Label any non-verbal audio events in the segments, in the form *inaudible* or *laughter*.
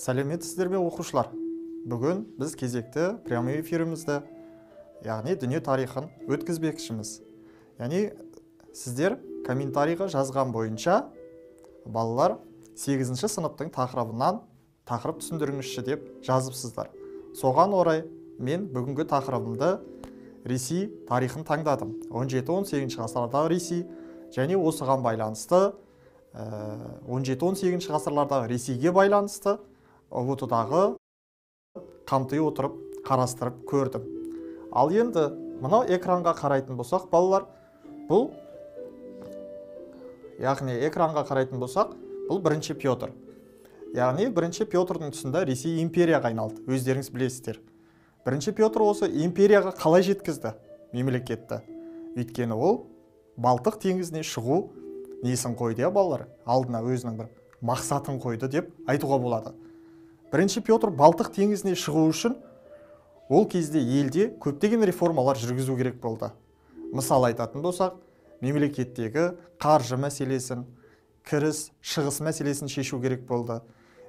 сәлеметсіздер ме оқушылар бүгін біз кезекті прямой эфирімізді яғни дүние тарихын өткізбекшіміз яғни сіздер комментарийға жазған бойынша балалар 8 сыныптың тақырыбынан тақырып түсіндіріңізші деп жазыпсыздар соған орай мен бүгінгі тақырыбымды ресей тарихын таңдадым 17-18 ғасырлардағы ресей және осыған байланысты 17-18 э, ғасырлардағы ресейге байланысты ұбт қамти отырып қарастырып көрдім ал енді мынау экранға қарайтын болсақ балалар бұл яғни экранға қарайтын болсақ бұл бірінші петр яғни бірінші петрдің тұсында ресей империяға айналды өздеріңіз білесіздер бірінші петр осы империяға қалай жеткізді мемлекетті өйткені ол балтық теңізіне шығу несін қойды иә балалар алдына өзінің бір мақсатын қойды деп айтуға болады бірінші петр балтық теңізіне шығу үшін ол кезде елде көптеген реформалар жүргізу керек болды мысал айтатын болсақ мемлекеттегі қаржы мәселесін кіріс шығыс мәселесін шешу керек болды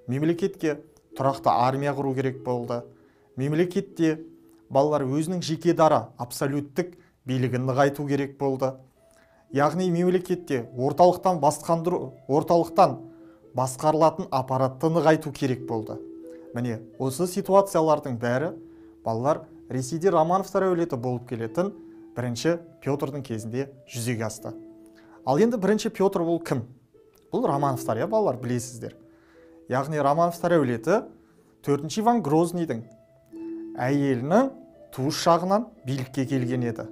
мемлекетке тұрақты армия құру керек болды мемлекетте балалар өзінің жеке дара абсолюттік билігін нығайту керек болды яғни мемлекетте орталықтан басқандыру орталықтан басқарылатын аппаратты нығайту керек болды міне осы ситуациялардың бәрі балалар ресейде романовтар әулеті болып келетін бірінші петрдің кезінде жүзеге асты ал енді бірінші петр бұл кім бұл романовтар иә балалар білесіздер яғни романовтар әулеті төртінші иван грознийдің әйелінің туыс жағынан билікке келген еді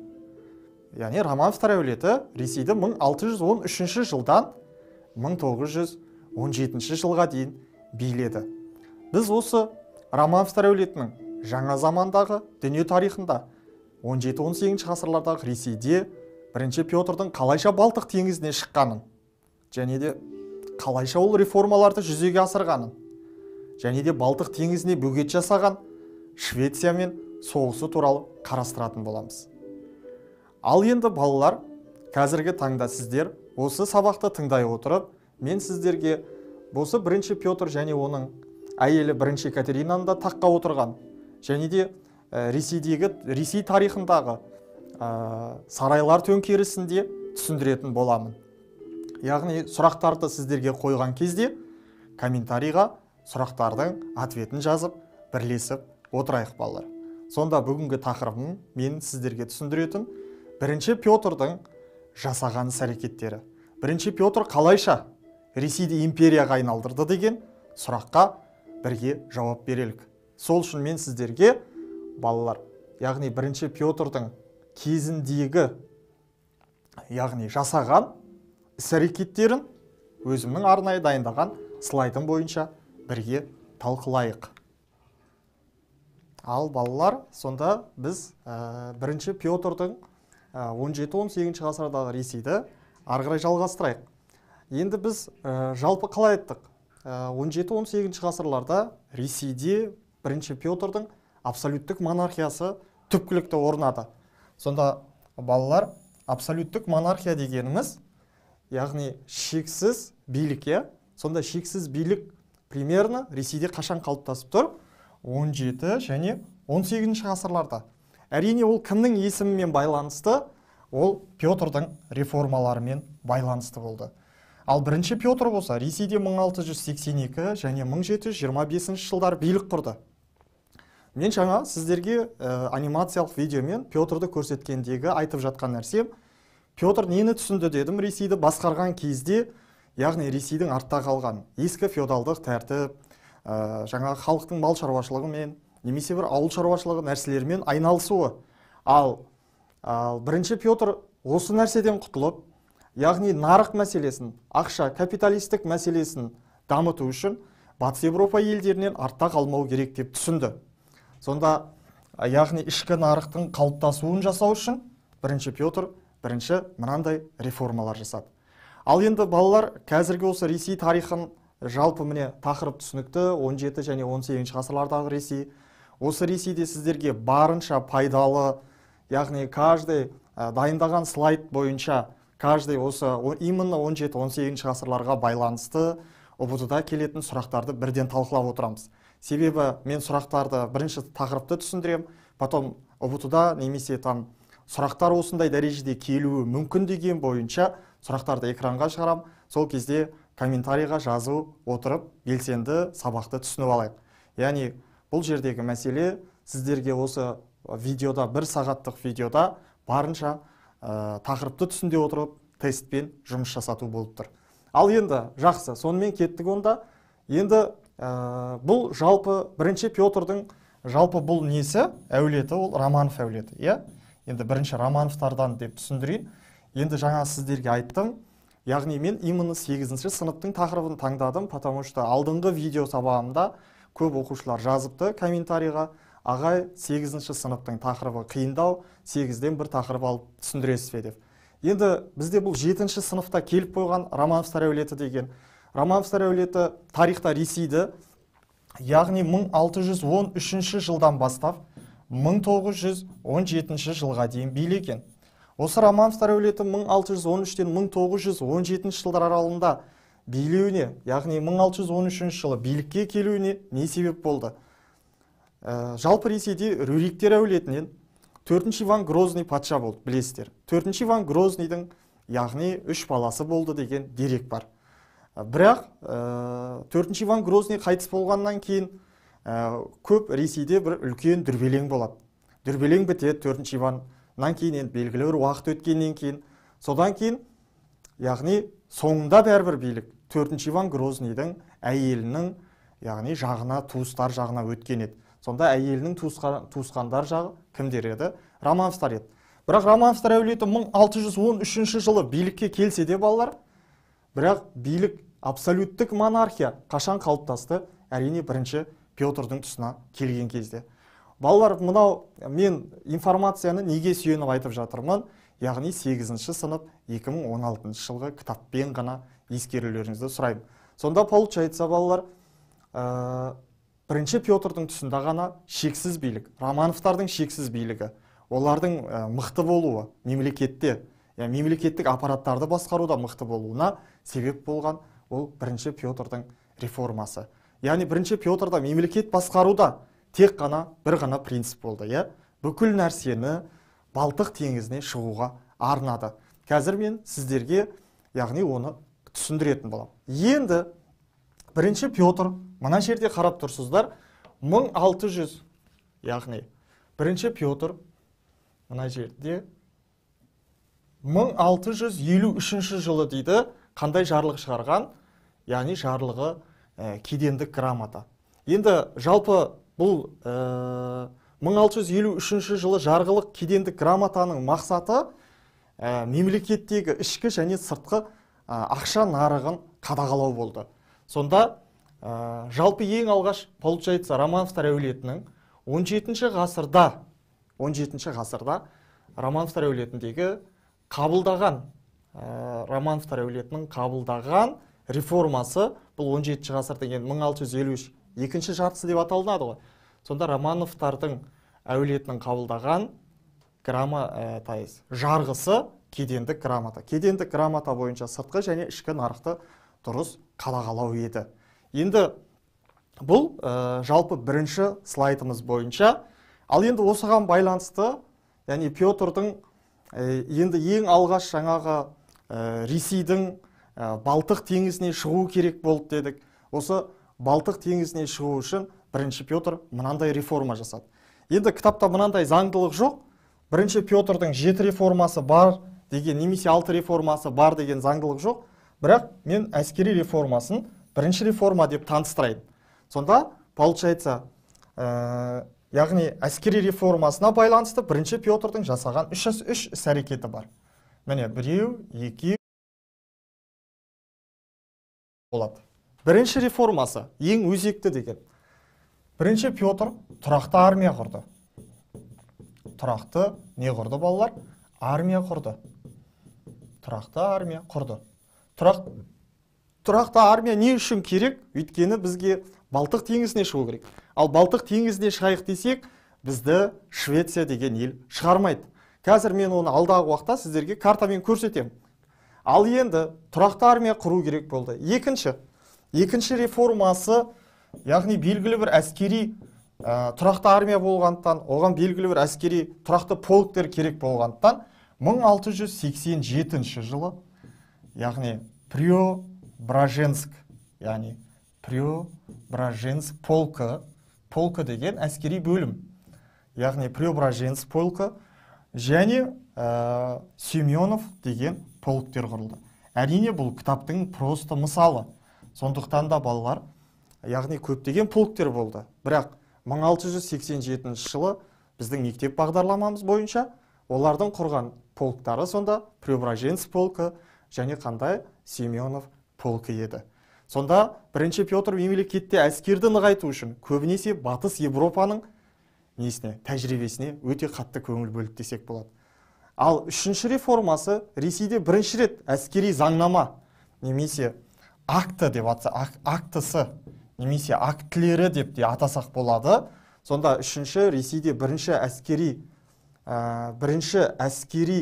яғни романовтар әулеті ресейді 1613 жылдан 1917 жылға дейін биледі біз осы романовтар әулетінің жаңа замандағы дүние тарихында 17-18 ғасырлардағы ресейде бірінші петрдің қалайша балтық теңізіне шыққанын және де қалайша ол реформаларды жүзеге асырғанын және де балтық теңізіне бөгет жасаған швециямен соғысы туралы қарастыратын боламыз ал енді балалар қазіргі таңда сіздер осы сабақты тыңдай отырып мен сіздерге осы бірінші петр және оның әйелі бірінші екатеринаны да таққа отырған және де э, ресейдегі ресей тарихындағы ә, сарайлар төңкерісінде түсіндіретін боламын яғни сұрақтарды сіздерге қойған кезде комментарийға сұрақтардың ответін жазып бірлесіп отырайық балалар сонда бүгінгі тақырыбым мен сіздерге түсіндіретін бірінші петрдің жасаған іс әрекеттері бірінші петр қалайша ресейді империяға айналдырды деген сұраққа бірге жауап берелік сол үшін мен сіздерге балалар яғни бірінші петрдың кезіндегі яғни жасаған іс әрекеттерін өзімнің арнайы дайындаған слайдым бойынша бірге талқылайық ал балалар сонда біз ә, бірінші петрдың ә, 17-18 ғасырдағы ресейді ары қарай жалғастырайық енді біз ә, жалпы қалай айттық 17-18 э, ғасырларда ресейде бірінші петрдің абсолюттік монархиясы түпкілікті орнады сонда балалар абсолюттік монархия дегеніміз яғни шексіз билік иә сонда шексіз билік примерно ресейде қашан қалыптасып тұр 17 және 18 ғасырларда әрине ол кімнің есімімен байланысты ол петрдің реформаларымен байланысты болды ал бірінші петр болса ресейде 1682 және 1725 жылдар билік құрды мен жаңа сіздерге э, анимациялық видеомен петрді көрсеткендегі айтып жатқан нәрсем петр нені түсінді дедім ресейді басқарған кезде яғни ресейдің артта қалған ескі феодалдық тәртіп ә, жаңа халықтың мал шаруашылығымен немесе бір ауыл шаруашылығы нәрселермен айналысуы ал бірінші петр осы нәрседен құтылып яғни нарық мәселесін ақша капиталистік мәселесін дамыту үшін батыс еуропа елдерінен артта қалмау керек деп түсінді сонда яғни ішкі нарықтың қалыптасуын жасау үшін бірінші петр бірінші мынандай реформалар жасады ал енді балалар қазіргі осы ресей тарихын жалпы міне тақырып түсінікті 17 және 18 ғасырлардағы ресей осы ресейде сіздерге барынша пайдалы яғни каждый дайындаған слайд бойынша каждый осы именно 17-18 ғасырларға байланысты ұбт да келетін сұрақтарды бірден талқылап отырамыз себебі мен сұрақтарды бірінші тақырыпты түсіндіремін потом ұбт да немесе там сұрақтар осындай дәрежеде келуі мүмкін деген бойынша сұрақтарды экранға шығарамын сол кезде комментарийға жазу отырып белсенді сабақты түсініп алайық яғни бұл жердегі мәселе сіздерге осы видеода бір сағаттық видеода барынша ә, тақырыпты түсінде отырып тестпен жұмыс жасату болып тұр ал енді жақсы сонымен кеттік онда енді ә, бұл жалпы бірінші петрдың жалпы бұл несі әулеті ол романов әулеті иә енді бірінші романовтардан деп түсіндірейін енді жаңа сіздерге айттым яғни мен именно сегізінші сыныптың тақырыбын таңдадым потому что алдыңғы видео сабағымда көп оқушылар жазыпты комментарийға ағай сегізінші сыныптың тақырыбы қиындау сегізден бір тақырып алып түсіндіресіз бе деп енді бізде бұл жетінші сыныпта келіп қойған романовтар әулеті деген романовтар әулеті тарихта ресейді яғни 1613 жылдан бастап 1917 жылға дейін билеген осы романовтар әулеті 1613-тен 1917 жылдар аралығында билеуіне яғни 1613 жылы билікке келуіне не себеп болды ә, жалпы ресейде рюриктер әулетінен төртінші иван грозный патша болды білесіздер төртінші иван грознийдің яғни үш баласы болды деген дерек бар э, бірақ э, төртінші иван грозный қайтыс болғаннан кейін ә, көп ресейде бір үлкен дүрбелең болады дүрбелең бітеді төртінші иваннан кейін енді белгілі бір уақыт өткеннен кейін содан кейін яғни соңында бәрібір билік төртінші иван грознийдің әйелінің яғни жағына туыстар жағына өткен еді сонда әйелінің туысқан, туысқандар жағы кімдер еді романовтар еді бірақ романовтар әулеті 1613 жылы билікке келсе де балалар бірақ билік абсолюттік монархия қашан қалыптасты әрине бірінші Петрдің тұсына келген кезде балалар мынау мен информацияны неге сүйеніп айтып жатырмын яғни 8 сынып 2016 жылғы кітаппен ғана ескерулеріңізді сұраймын сонда получается балалар э, бірінші петрдың тұсында ғана шексіз билік романовтардың шексіз билігі олардың ә, мықты болуы мемлекетте ә, мемлекеттік аппараттарды басқаруда мықты болуына себеп болған ол бірінші петрдың реформасы яғни бірінші петрда мемлекет басқаруда тек қана бір ғана принцип болды иә бүкіл нәрсені балтық теңізіне шығуға арнады қазір мен сіздерге яғни оны түсіндіретін боламын енді бірінші петр мына жерде қарап тұрсыздар 1600 яғни бірінші петр мына жерде 1653 жылы дейді қандай жарлық шығарған яғни жарлығы кедендік грамота енді жалпы бұл ә, 1653 жылы жарғылық кедендік грамотаның мақсаты мемлекеттегі ішкі және сыртқы ақша нарығын қадағалау болды сонда ә, жалпы ең алғаш получается романовтар әулетінің 17 ғасырда 17 ғасырда романовтар әулетіндегі қабылдаған ә, романовтар әулетінің қабылдаған реформасы бұл 17 ғасыр деген 1653 екінші жартысы деп аталынады ғой сонда романовтардың әулетінің қабылдаған грама ә, жарғысы кедендік грамота кедендік грамота бойынша сыртқы және ішкі нарықты дұрыс қадағалау еді енді бұл э, жалпы бірінші слайдымыз бойынша ал енді осыған байланысты яғни петрдің э, енді ең алғаш жаңағы э, ресейдің балтық теңізіне шығу керек болды дедік осы балтық теңізіне шығу үшін бірінші петр мынандай реформа жасады енді кітапта мынандай заңдылық жоқ бірінші петрдің жеті реформасы бар деген немесе алты реформасы бар деген заңдылық жоқ бірақ мен әскери реформасын бірінші реформа деп таныстырайын сонда получается ә, яғни әскери реформасына байланысты бірінші петрдың жасаған үш, үш іс әрекеті бар міне біреу екеу болады бірінші реформасы ең өзекті деген бірінші петр тұрақты армия құрды тұрақты не құрды балалар армия құрды тұрақты армия құрды тұрақ тұрақты армия не үшін керек өйткені бізге балтық теңізіне шығу керек ал балтық теңізіне шығайық десек бізді швеция деген ел шығармайды қазір мен оны алдағы уақытта сіздерге картамен көрсетемін ал енді тұрақты армия құру керек болды екінші екінші реформасы яғни белгілі бір әскери ә, тұрақты армия болғандықтан оған белгілі бір әскери тұрақты полктер керек болғандықтан 1687 жылы яғни прио браженск яғни Браженск полкы полкы деген әскери бөлім яғни преображенск полкы және ә, семенов деген полктер құрылды әрине бұл кітаптың просто мысалы сондықтан да балалар яғни көптеген полктер болды бірақ 1687 жылы біздің мектеп бағдарламамыз бойынша олардың құрған полктары сонда преображенск полкы және қандай семенов полкі еді сонда бірінші петр мемлекетте әскерді нығайту үшін көбінесе батыс европаның несіне тәжірибесіне өте қатты көңіл бөлді десек болады ал үшінші реформасы ресейде бірінші рет әскери заңнама немесе акті деп атса ак, актысы немесе актілері деп те атасақ болады сонда үшінші ресейде бірінші әскери ә, бірінші әскери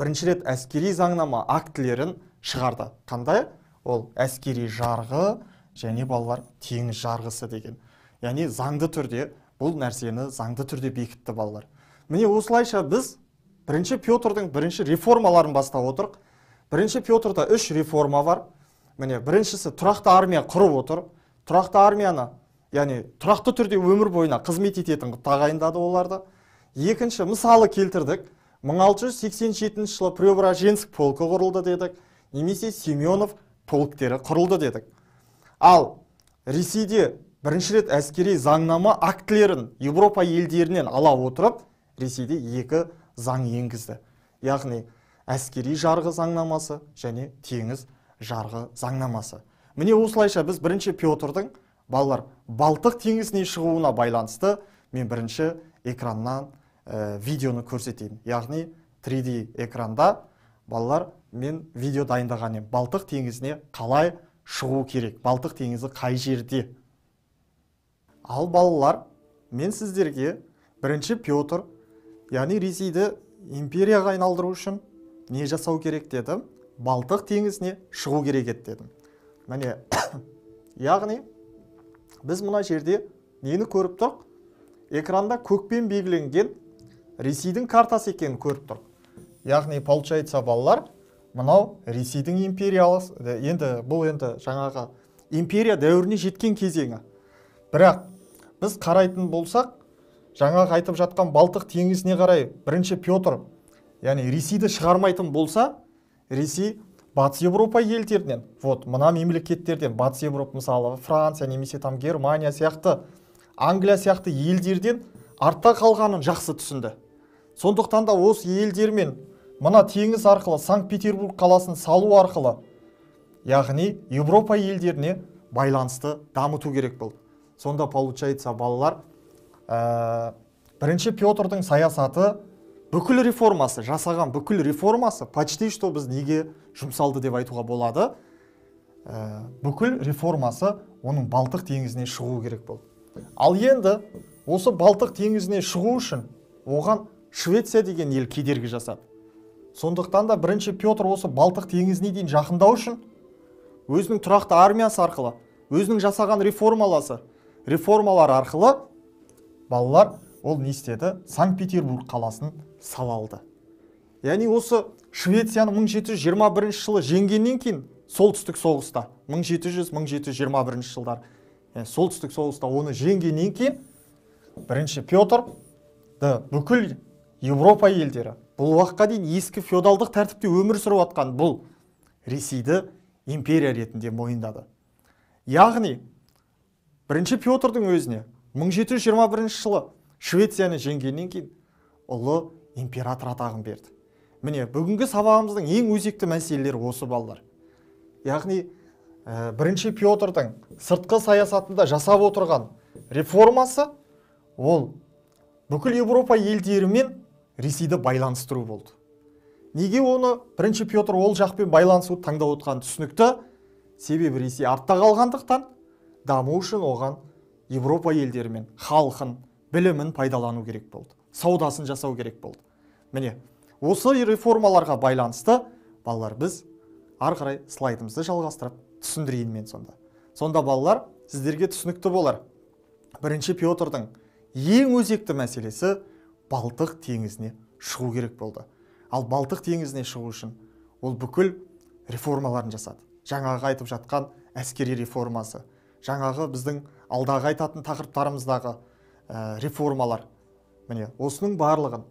бірінші рет әскери заңнама актілерін шығарды қандай ол әскери жарғы және балалар теңіз жарғысы деген яғни заңды түрде бұл нәрсені заңды түрде бекітті балалар міне осылайша біз бірінші петрдің бірінші реформаларын бастап отырық бірінші петрда үш реформа бар міне біріншісі тұрақты армия құрып отыр тұрақты армияны яғни тұрақты түрде өмір бойына қызмет ететін қылып тағайындады оларды екінші мысалы келтірдік 1687 жылы преображенск полкі құрылды дедік немесе Семенов полктері құрылды дедік ал ресейде бірінші рет әскери заңнама актілерін еуропа елдерінен ала отырып ресейде екі заң енгізді яғни әскери жарғы заңнамасы және теңіз жарғы заңнамасы міне осылайша біз бірінші петрдің балалар балтық теңізіне шығуына байланысты мен бірінші экраннан э, видеоны көрсетейін яғни 3D экранда балалар мен видео дайындаған едім балтық теңізіне қалай шығу керек балтық теңізі қай жерде ал балалар мен сіздерге бірінші петр яғни ресейді империяға айналдыру үшін не жасау керек дедім, балтық теңізіне шығу керек еді дедім міне *coughs* яғни біз мына жерде нені көріп тұрық экранда көкпен белгіленген ресейдің картасы екенін көріп тұр. яғни получается балалар мынау ресейдің империялыс енді бұл енді жаңағы империя дәуіріне жеткен кезеңі бірақ біз қарайтын болсақ жаңағы айтып жатқан балтық теңізіне қарай бірінші петр яғни ресейді шығармайтын болса ресей батыс еуропа елдерінен вот мына мемлекеттерден батыс еуропа мысалы франция немесе там германия сияқты англия сияқты елдерден артта қалғанын жақсы түсінді сондықтан да осы елдермен мына теңіз арқылы Санкт-Петербург қаласын салу арқылы яғни еуропа елдеріне байланысты дамыту керек болды сонда получается балалар ә, бірінші Петрдің саясаты бүкіл реформасы жасаған бүкіл реформасы почти что біз неге жұмсалды деп айтуға болады ә, бүкіл реформасы оның балтық теңізіне шығу керек болды ал енді осы балтық теңізіне шығу үшін оған швеция деген ел кедергі жасады сондықтан да бірінші петр осы балтық теңізіне дейін жақындау үшін өзінің тұрақты армиясы арқылы өзінің жасаған реформаласы реформалар арқылы балалар ол не істеді санкт петербург қаласын сала алды яғни осы швецияны 1721 жылы жеңгеннен кейін солтүстік соғыста 1700-1721 жылдар yani солтүстік соғыста оны жеңгеннен кейін бірінші петрді бүкіл еуропа елдері бұл уақытқа дейін ескі феодалдық тәртіпте өмір сүріп жатқан бұл ресейді империя ретінде мойындады яғни бірінші петрдың өзіне 1721 жылы швецияны жеңгеннен кейін ұлы император атағын берді міне бүгінгі сабағымыздың ең өзекті мәселелері осы балалар яғни ә, бірінші петрдың сыртқы саясатында жасап отырған реформасы ол бүкіл еуропа елдерімен ресейді байланыстыру болды неге оны бірінші петр ол жақпен байланысуды таңдап отырғаны түсінікті себебі ресей артта қалғандықтан даму үшін оған европа елдерімен халқын білімін пайдалану керек болды саудасын жасау керек болды міне осы реформаларға байланысты балалар біз ары қарай слайдымызды жалғастырып түсіндірейін мен сонда сонда балалар сіздерге түсінікті болар бірінші петрдың ең өзекті мәселесі балтық теңізіне шығу керек болды ал балтық теңізіне шығу үшін ол бүкіл реформаларын жасады жаңағы айтып жатқан әскери реформасы жаңағы біздің алдағы айтатын тақырыптарымыздағы ә, реформалар міне осының барлығын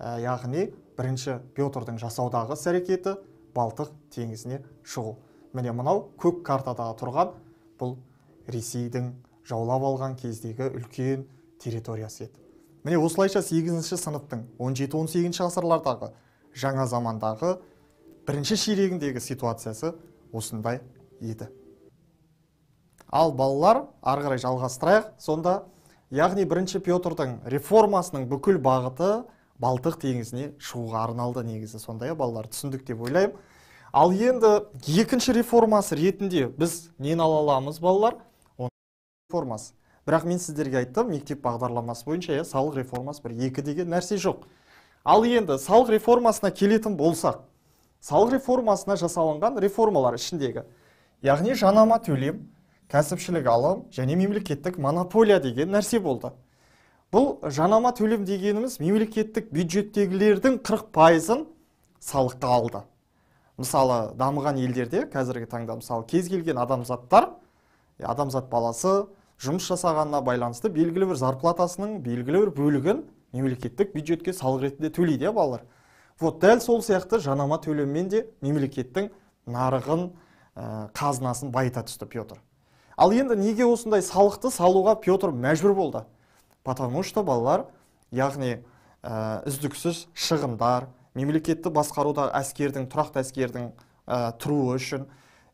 ә, яғни бірінші петрдің жасаудағы іс әрекеті балтық теңізіне шығу міне мынау көк картада тұрған бұл ресейдің жаулап алған кездегі үлкен территориясы еді міне осылайша 8 сыныптың 17-18 ғасырлардағы жаңа замандағы бірінші ширегіндегі ситуациясы осындай еді ал балалар ары қарай жалғастырайық сонда яғни бірінші Петрдің реформасының бүкіл бағыты балтық теңізіне шығуға арналды негізі сондай балалар түсіндік деп ойлаймын ал енді екінші реформасы ретінде біз нені ала аламыз балалар реформасы бірақ мен сіздерге айттым мектеп бағдарламасы бойынша иә салық реформасы бір екі деген нәрсе жоқ ал енді салық реформасына келетін болсақ салық реформасына жасалынған реформалар ішіндегі яғни жанама төлем кәсіпшілік алым және мемлекеттік монополия деген нәрсе болды бұл жанама төлем дегеніміз мемлекеттік бюджеттегілердің 40 пайызын салыққа алды мысалы дамыған елдерде қазіргі таңда мысалы кез келген адамзаттар адамзат баласы жұмыс жасағанына байланысты белгілі бір зарплатасының белгілі бір бөлігін мемлекеттік бюджетке салық ретінде төлейді иә балалар вот дәл сол сияқты жанама төлеммен де мемлекеттің нарығын э, қазынасын байыта түсті петр ал енді неге осындай салықты салуға петр мәжбүр болды потому что балалар яғни ә, үздіксіз шығындар мемлекетті басқаруда әскердің тұрақты әскердің ә, тұруы үшін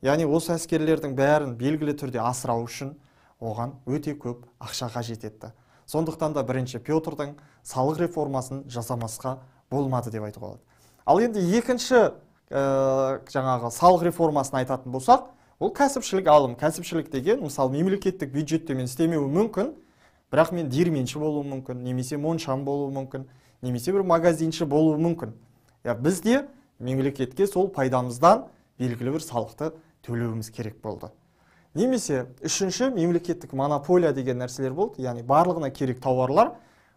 яғни осы әскерлердің бәрін белгілі түрде асырау үшін оған өте көп ақша қажет етті сондықтан да бірінші петрдің салық реформасын жасамасқа болмады деп айтуға болады ал енді екінші ә, жаңағы салық реформасын айтатын болсақ ол кәсіпшілік алым кәсіпшілік деген мысалы мемлекеттік бюджетте мен істемеуі мүмкін бірақ мен диірменші болуым мүмкін немесе моншам болуы мүмкін немесе бір магазинші болуы мүмкін я бізде мемлекетке сол пайдамыздан белгілі бір салықты төлеуіміз керек болды немесе үшінші мемлекеттік монополия деген нәрселер болды яғни барлығына керек тауарлар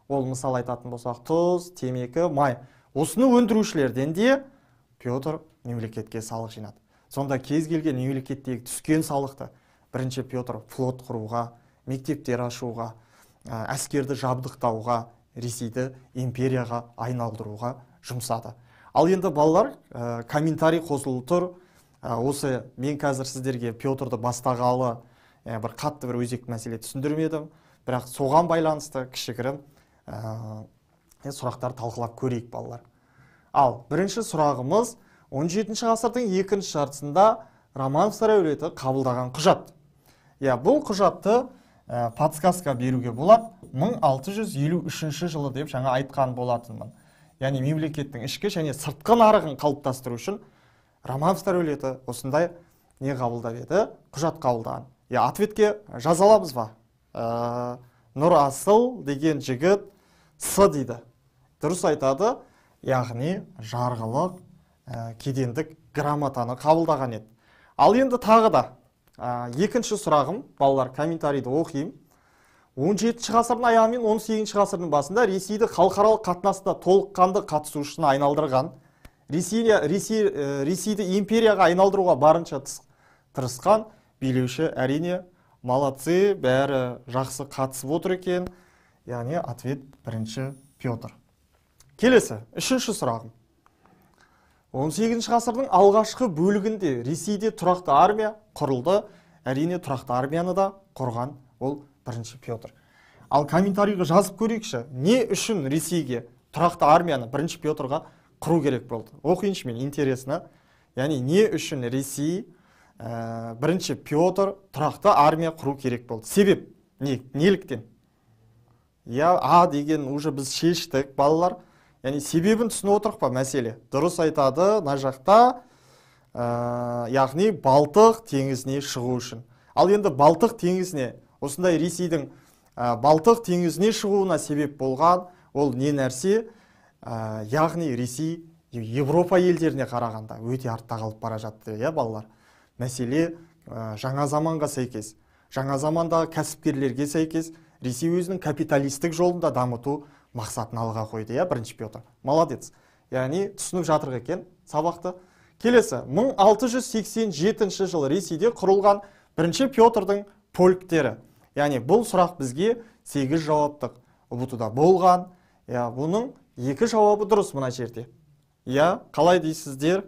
ол мысал айтатын болсақ тұз темекі май осыны өндірушілерден де петр мемлекетке салық жинады сонда кез келген мемлекеттегі түскен салықты бірінші петр флот құруға мектептер ашуға әскерді жабдықтауға ресейді империяға айналдыруға жұмсады ал енді балалар ә, комментарий қосылып тұр осы мен қазір сіздерге петрді бастағалы ә, бір қатты бір өзекті мәселе түсіндірмедім бірақ соған байланысты кішігірім ә, сұрақтар талқылап көрейік балалар ал бірінші сұрағымыз 17 жетінші ғасырдың екінші жартысында романовтар әулеті қабылдаған құжат иә бұл құжатты ә, подсказка беруге болады 1653 жылы деп жаңа айтқан болатынмын яғни мемлекеттің ішкі және сыртқы нарығын қалыптастыру үшін романовтар өлеті осындай не қабылдап еді құжат қабылдаған и ответке жаза аламыз ба ә, асыл деген жігіт с дейді дұрыс айтады яғни жарғылық кедендік грамотаны қабылдаған еді ал енді тағы да ә, екінші сұрағым балалар комментарийді оқимын 17 жетінші ғасырдың аяғы мен он сегізінші ғасырдың басында ресейді халықаралық қатынаста толыққанды қатысушысына айналдырған ресей, ресей э, ресейді империяға айналдыруға барынша тырысқан билеуші әрине молодцы бәрі жақсы қатысып отыр екен яғни ответ бірінші петр келесі үшінші сұрағым 18 ғасырдың алғашқы бөлігінде ресейде тұрақты армия құрылды әрине тұрақты армияны да құрған ол бірінші петр ал комментарийге жазып көрейікші не үшін ресейге тұрақты армияны бірінші петрға құру керек болды оқиыншы мен интересно яғни не үшін ресей ә, бірінші петр тұрақты армия құру керек болды себеп не неліктен иә а деген уже біз шештік балалар яғни себебін түсініп отырық па мәселе дұрыс айтады мына жақта ә, яғни балтық теңізіне шығу үшін ал енді балтық теңізіне осындай ресейдің ә, балтық теңізіне шығуына себеп болған ол не нәрсе ә, яғни ресей европа елдеріне қарағанда өте артта қалып бара жатты иә балалар мәселе ә, жаңа заманға сәйкес жаңа замандағы кәсіпкерлерге сәйкес ресей өзінің капиталистік жолында дамыту мақсатын алға қойды иә бірінші петр молодец яғни түсініп жатыр екен сабақты келесі 1687 жылы ресейде құрылған бірінші петрдің полктері яғни бұл сұрақ бізге сегіз жауаптық ұбт да болған иә бұның екі жауабы дұрыс мына жерде иә қалай дейсіздер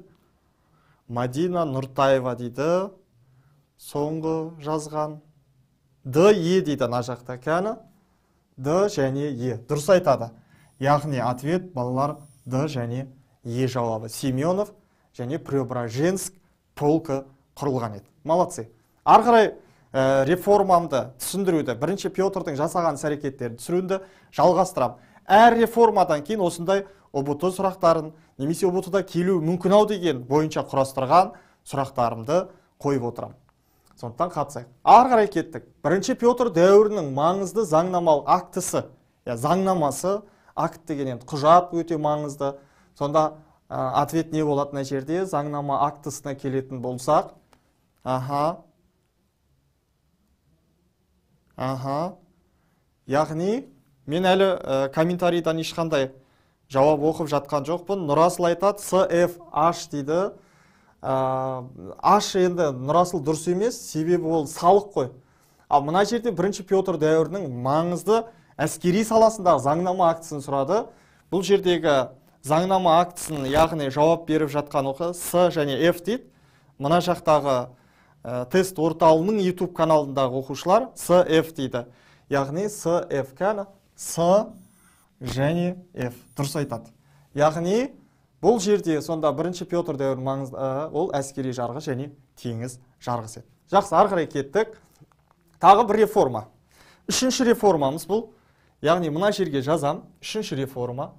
мадина нұртаева дейді соңғы жазған д е дейді мына жақта кәні д және е дұрыс айтады яғни ответ балалар д және е жауабы семенов және преображенск полкі құрылған еді молодцы ары қарай э, реформамды түсіндіруді бірінші петрдің жасаған іс әрекеттерін түсіруді жалғастырамын әр реформадан кейін осындай ұбт сұрақтарын немесе ұбт да келу мүмкін ау деген бойынша құрастырған сұрақтарымды қойып отырамын сондықтан қатысайық ары қарай кеттік бірінші петр дәуірінің маңызды заңнамалық актісі я иә, заңнамасы акт деген енді құжат өте маңызды сонда ә, ответ не болады мына жерде заңнама актісіне келетін болсақ аха аха яғни мен әлі ә, комментарийдан ешқандай жауап оқып жатқан жоқпын нұрасыл айтады аш дейді э, «Аш» енді нұрасыл дұрыс емес себебі ол салық қой ал мына жерде бірінші петр дәуірінің маңызды әскери саласындағы заңнама актісін сұрады бұл жердегі заңнама актісін яғни жауап беріп жатқан оқы с және ф дейді мына жақтағы э, тест орталығының YouTube каналындағы оқушылар сф дейді яғни сф кәні с және f дұрыс айтады яғни бұл жерде сонда бірінші петр дәуір маңызды ол әскери жарғы және теңіз жарғысы еді жақсы ары кеттік тағы бір реформа үшінші реформамыз бұл яғни мына жерге жазам үшінші реформа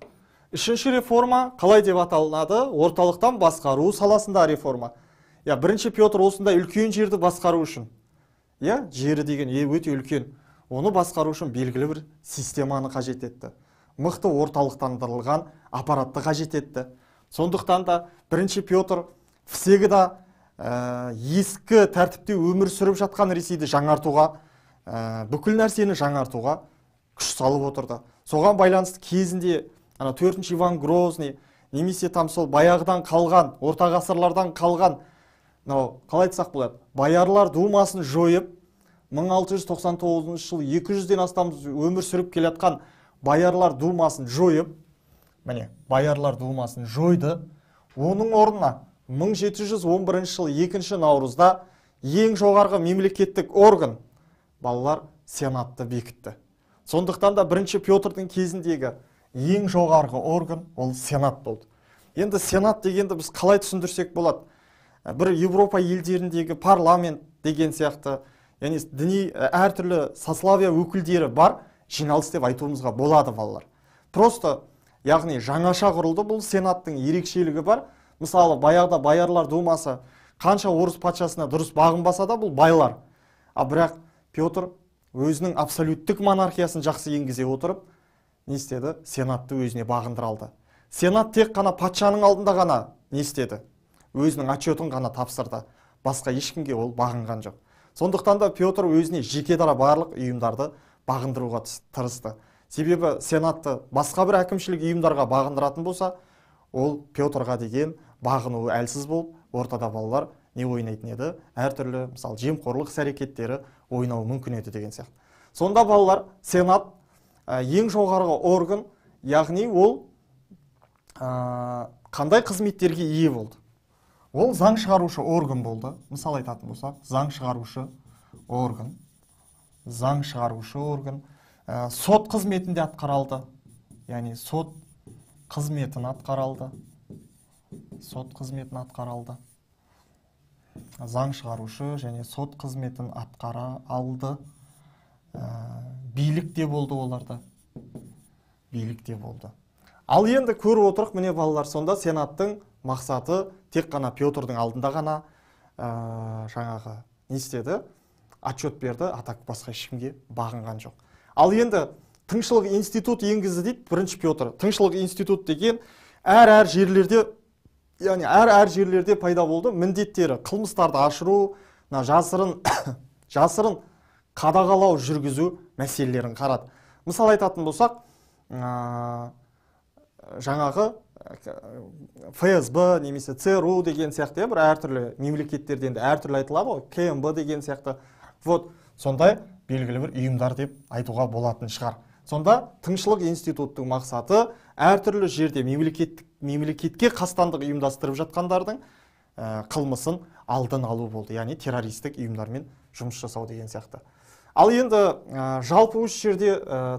үшінші реформа қалай деп аталынады орталықтан басқару саласында реформа иә бірінші петр осында үлкен жерді басқару үшін жері деген өте үлкен оны басқару үшін белгілі бір системаны қажет етті мықты орталықтандырылған аппаратты қажет етті сондықтан да бірінші петр всегда ә, ескі тәртіпте өмір сүріп жатқан ресейді жаңартуға бүкіл нәрсені жаңартуға күш салып отырды соған байланысты кезінде ана төртінші иван грозный немесе там сол баяғыдан қалған орта ғасырлардан қалған мынау қалай айтсақ болады боярлар думасын жойып 1699 жылы 200-ден астам өмір сүріп келетқан боярлар думасын жойып міне боярлар думасын жойды оның орнына 1711 жылы 2 наурызда ең жоғарғы мемлекеттік орган балалар сенатты бекітті сондықтан да бірінші петрдің кезіндегі ең жоғарғы орган ол сенат болды енді сенат дегенді біз қалай түсіндірсек болады бір еуропа елдеріндегі парламент деген сияқты яғни діни әртүрлі сославия өкілдері бар жиналыс деп айтуымызға болады балалар просто яғни жаңаша құрылды бұл сенаттың ерекшелігі бар мысалы баяғыда баярлар думасы қанша орыс патшасына дұрыс бағынбаса да бұл байлар а бірақ петр өзінің абсолюттік монархиясын жақсы енгізе отырып не істеді сенатты өзіне бағындыра алды сенат тек қана патшаның алдында ғана не істеді өзінің отчетын ғана тапсырды басқа ешкімге ол бағынған жоқ сондықтан да петр өзіне жеке дара барлық ұйымдарды бағындыруға тырысты себебі сенатты басқа бір әкімшілік ұйымдарға бағындыратын болса ол петрға деген бағынуы әлсіз болып ортада балалар не ойнайтын еді әртүрлі мысалы жемқорлық іс әрекеттері ойнауы мүмкін еді деген сияқты сонда балалар сенат ең жоғарғы орган яғни ол қандай қызметтерге ие болды ол заң шығарушы орган болды мысалы айтатын болсақ заң шығарушы орган заң шығарушы орган ә, сот қызметінде атқаралды яғни сот қызметін атқаралды сот қызметін атқаралды заң шығарушы және сот қызметін атқара алды ә, билікте болды оларда билікте болды ал енді көріп отырық міне балалар сонда сенаттың мақсаты тек қана петрдің алдында ғана ә, жаңағы не істеді отчет берді а так басқа ешкімге бағынған жоқ ал енді тыңшылық институт енгізді дейді бірінші петр тыңшылық институт деген әр әр жерлерде яғни әр әр жерлерде пайда болды міндеттері қылмыстарды ашыру мына жасырын *coughs* жасырын қадағалау жүргізу мәселелерін қарады мысал айтатын болсақ э, жаңағы ә, фсб немесе цру деген сияқты иә бір әртүрлі мемлекеттерде енді әртүрлі айтылады ғой кмб деген сияқты вот сондай белгілі бір ұйымдар деп айтуға болатын шығар сонда тыңшылық институттың мақсаты әртүрлі жерде мемлекеттік мемлекетке қастандық ұйымдастырып жатқандардың ә, қылмысын алдын алу болды яғни террористік ұйымдармен жұмыс жасау деген сияқты ал енді ә, жалпы осы жерде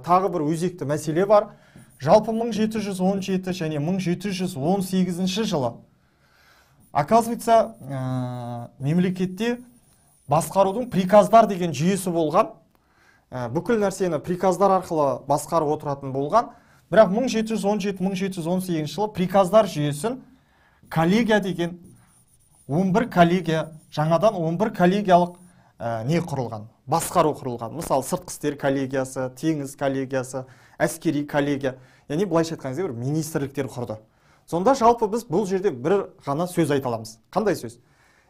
тағы бір өзекті мәселе бар жалпы 1717 және 1718 жылы оказывается ә, мемлекетте басқарудың приказдар деген жүйесі болған ә, бүкіл нәрсені приказдар арқылы басқарып отыратын болған бірақ 1717-1718 жылы приказдар жүйесін коллегия деген 11 коллегия жаңадан 11 коллегиялық э, не құрылған басқару құрылған мысалы сыртқы істер коллегиясы теңіз коллегиясы әскери коллегия яғни былайша айтқан кезде бір министрліктер құрды сонда жалпы біз бұл жерде бір ғана сөз айта аламыз қандай сөз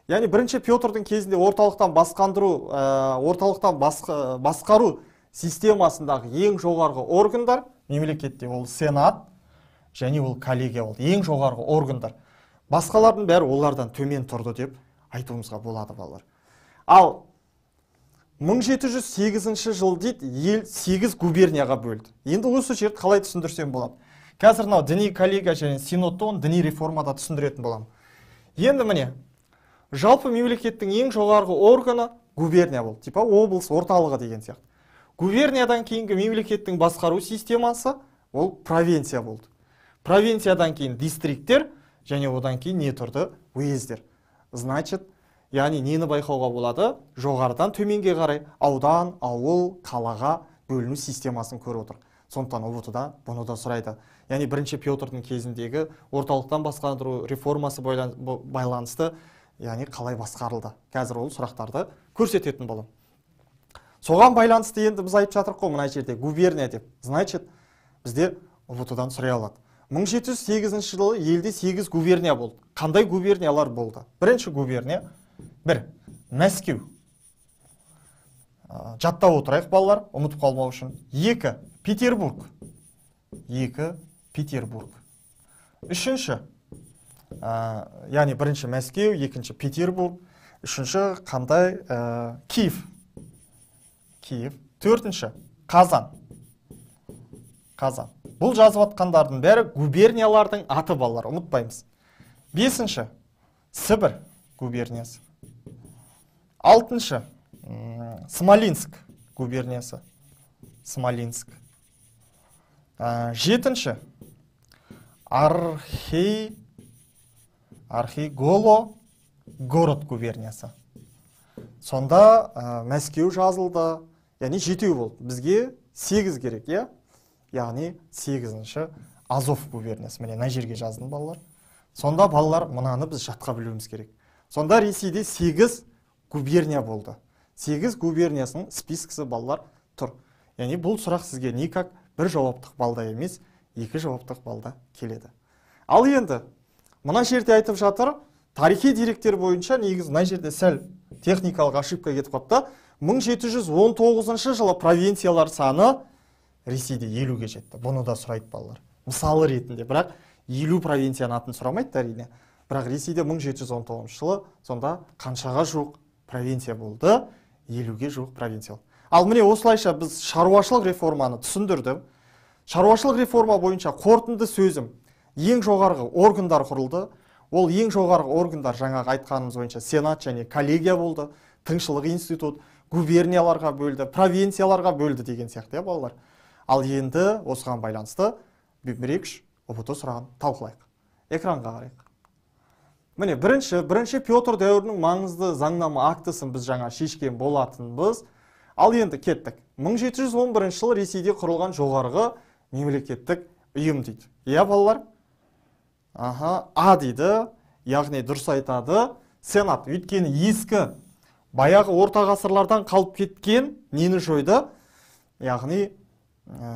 яғни бірінші петрдің кезінде орталықтан басқандыру ә, орталықтан басқару системасындағы ең жоғарғы органдар мемлекетте ол сенат және ол коллегия болды ең жоғарғы органдар басқалардың бәрі олардан төмен тұрды деп айтуымызға болады балалар ал 1708 жыл дейді ел сегіз губернияға бөлді енді осы жерді қалай түсіндірсем болады қазір мынау діни коллегия және синодты діни реформада түсіндіретін боламын енді міне жалпы мемлекеттің ең жоғарғы органы губерния болды типа облыс орталығы деген сияқты губерниядан кейінгі мемлекеттің басқару системасы ол провинция болды провинциядан кейін дистриктер және одан кейін не тұрды уездер значит яғни нені байқауға болады жоғарыдан төменге қарай аудан ауыл қалаға бөліну системасын көріп отыр сондықтан ұбт да бұны да сұрайды яғни бірінші петрдің кезіндегі орталықтан басқару реформасы байланысты яғни қалай басқарылды қазір ол сұрақтарды көрсететін боламын соған байланысты енді біз айтып жатырмық қой мына жерде губерния деп значит бізде ұбт дан сұрай алады 1708 жылы елде 8 губерния болды қандай губерниялар болды бірінші губерния бір мәскеу жаттап отырайық балалар ұмытып қалмау үшін екі петербург екі петербург үшінші ә, яғни бірінші мәскеу екінші петербург үшінші қандай ә, киев киев төртінші қазан қазан бұл жазып жатқандардың бәрі губерниялардың аты балалар ұмытпаймыз бесінші сібір губерниясы алтыншы смолинск губерниясы смолинск жетінші архей архиголо город губерниясы сонда мәскеу жазылды яғни жетеу болды бізге сегіз керек иә яғни сегізінші азов губерниясы міне мына жерге жаздым балалар сонда балалар мынаны біз жатқа білуіміз керек сонда ресейде сегіз губерния болды сегіз губерниясының спискісі балалар тұр яғни бұл сұрақ сізге никак бір жауаптық балда емес екі жауаптық балда келеді ал енді мына жерде айтып жатыр тарихи деректер бойынша негізі мына жерде сәл техникалық ошибка кетіп қалыпты 1719 жылы провинциялар саны ресейде елуге жетті бұны да сұрайды балалар мысалы ретінде бірақ елу провинцияның атын сұрамайды әрине бірақ ресейде 1719 жылы сонда қаншаға жуық провинция болды елуге жуық провинция болды. ал міне осылайша біз шаруашылық реформаны түсіндірдім шаруашылық реформа бойынша қорытынды сөзім ең жоғарғы органдар құрылды ол ең жоғарғы органдар жаңағы айтқанымыз бойынша сенат және коллегия болды тыңшылық институт губернияларға бөлді провинцияларға бөлді деген сияқты иә балалар ал енді осыған байланысты бір үш ұбт сұрағын талқылайық экранға қарайық міне бірінші бірінші петр дәуірінің маңызды заңнама актысын біз жаңа шешкен болатынбыз ал енді кеттік 1711 жылы ресейде құрылған жоғарғы мемлекеттік ұйым дейді иә балалар аха а дейді яғни дұрыс айтады сенат өйткені ескі баяғы орта ғасырлардан қалып кеткен нені жойды яғни ә,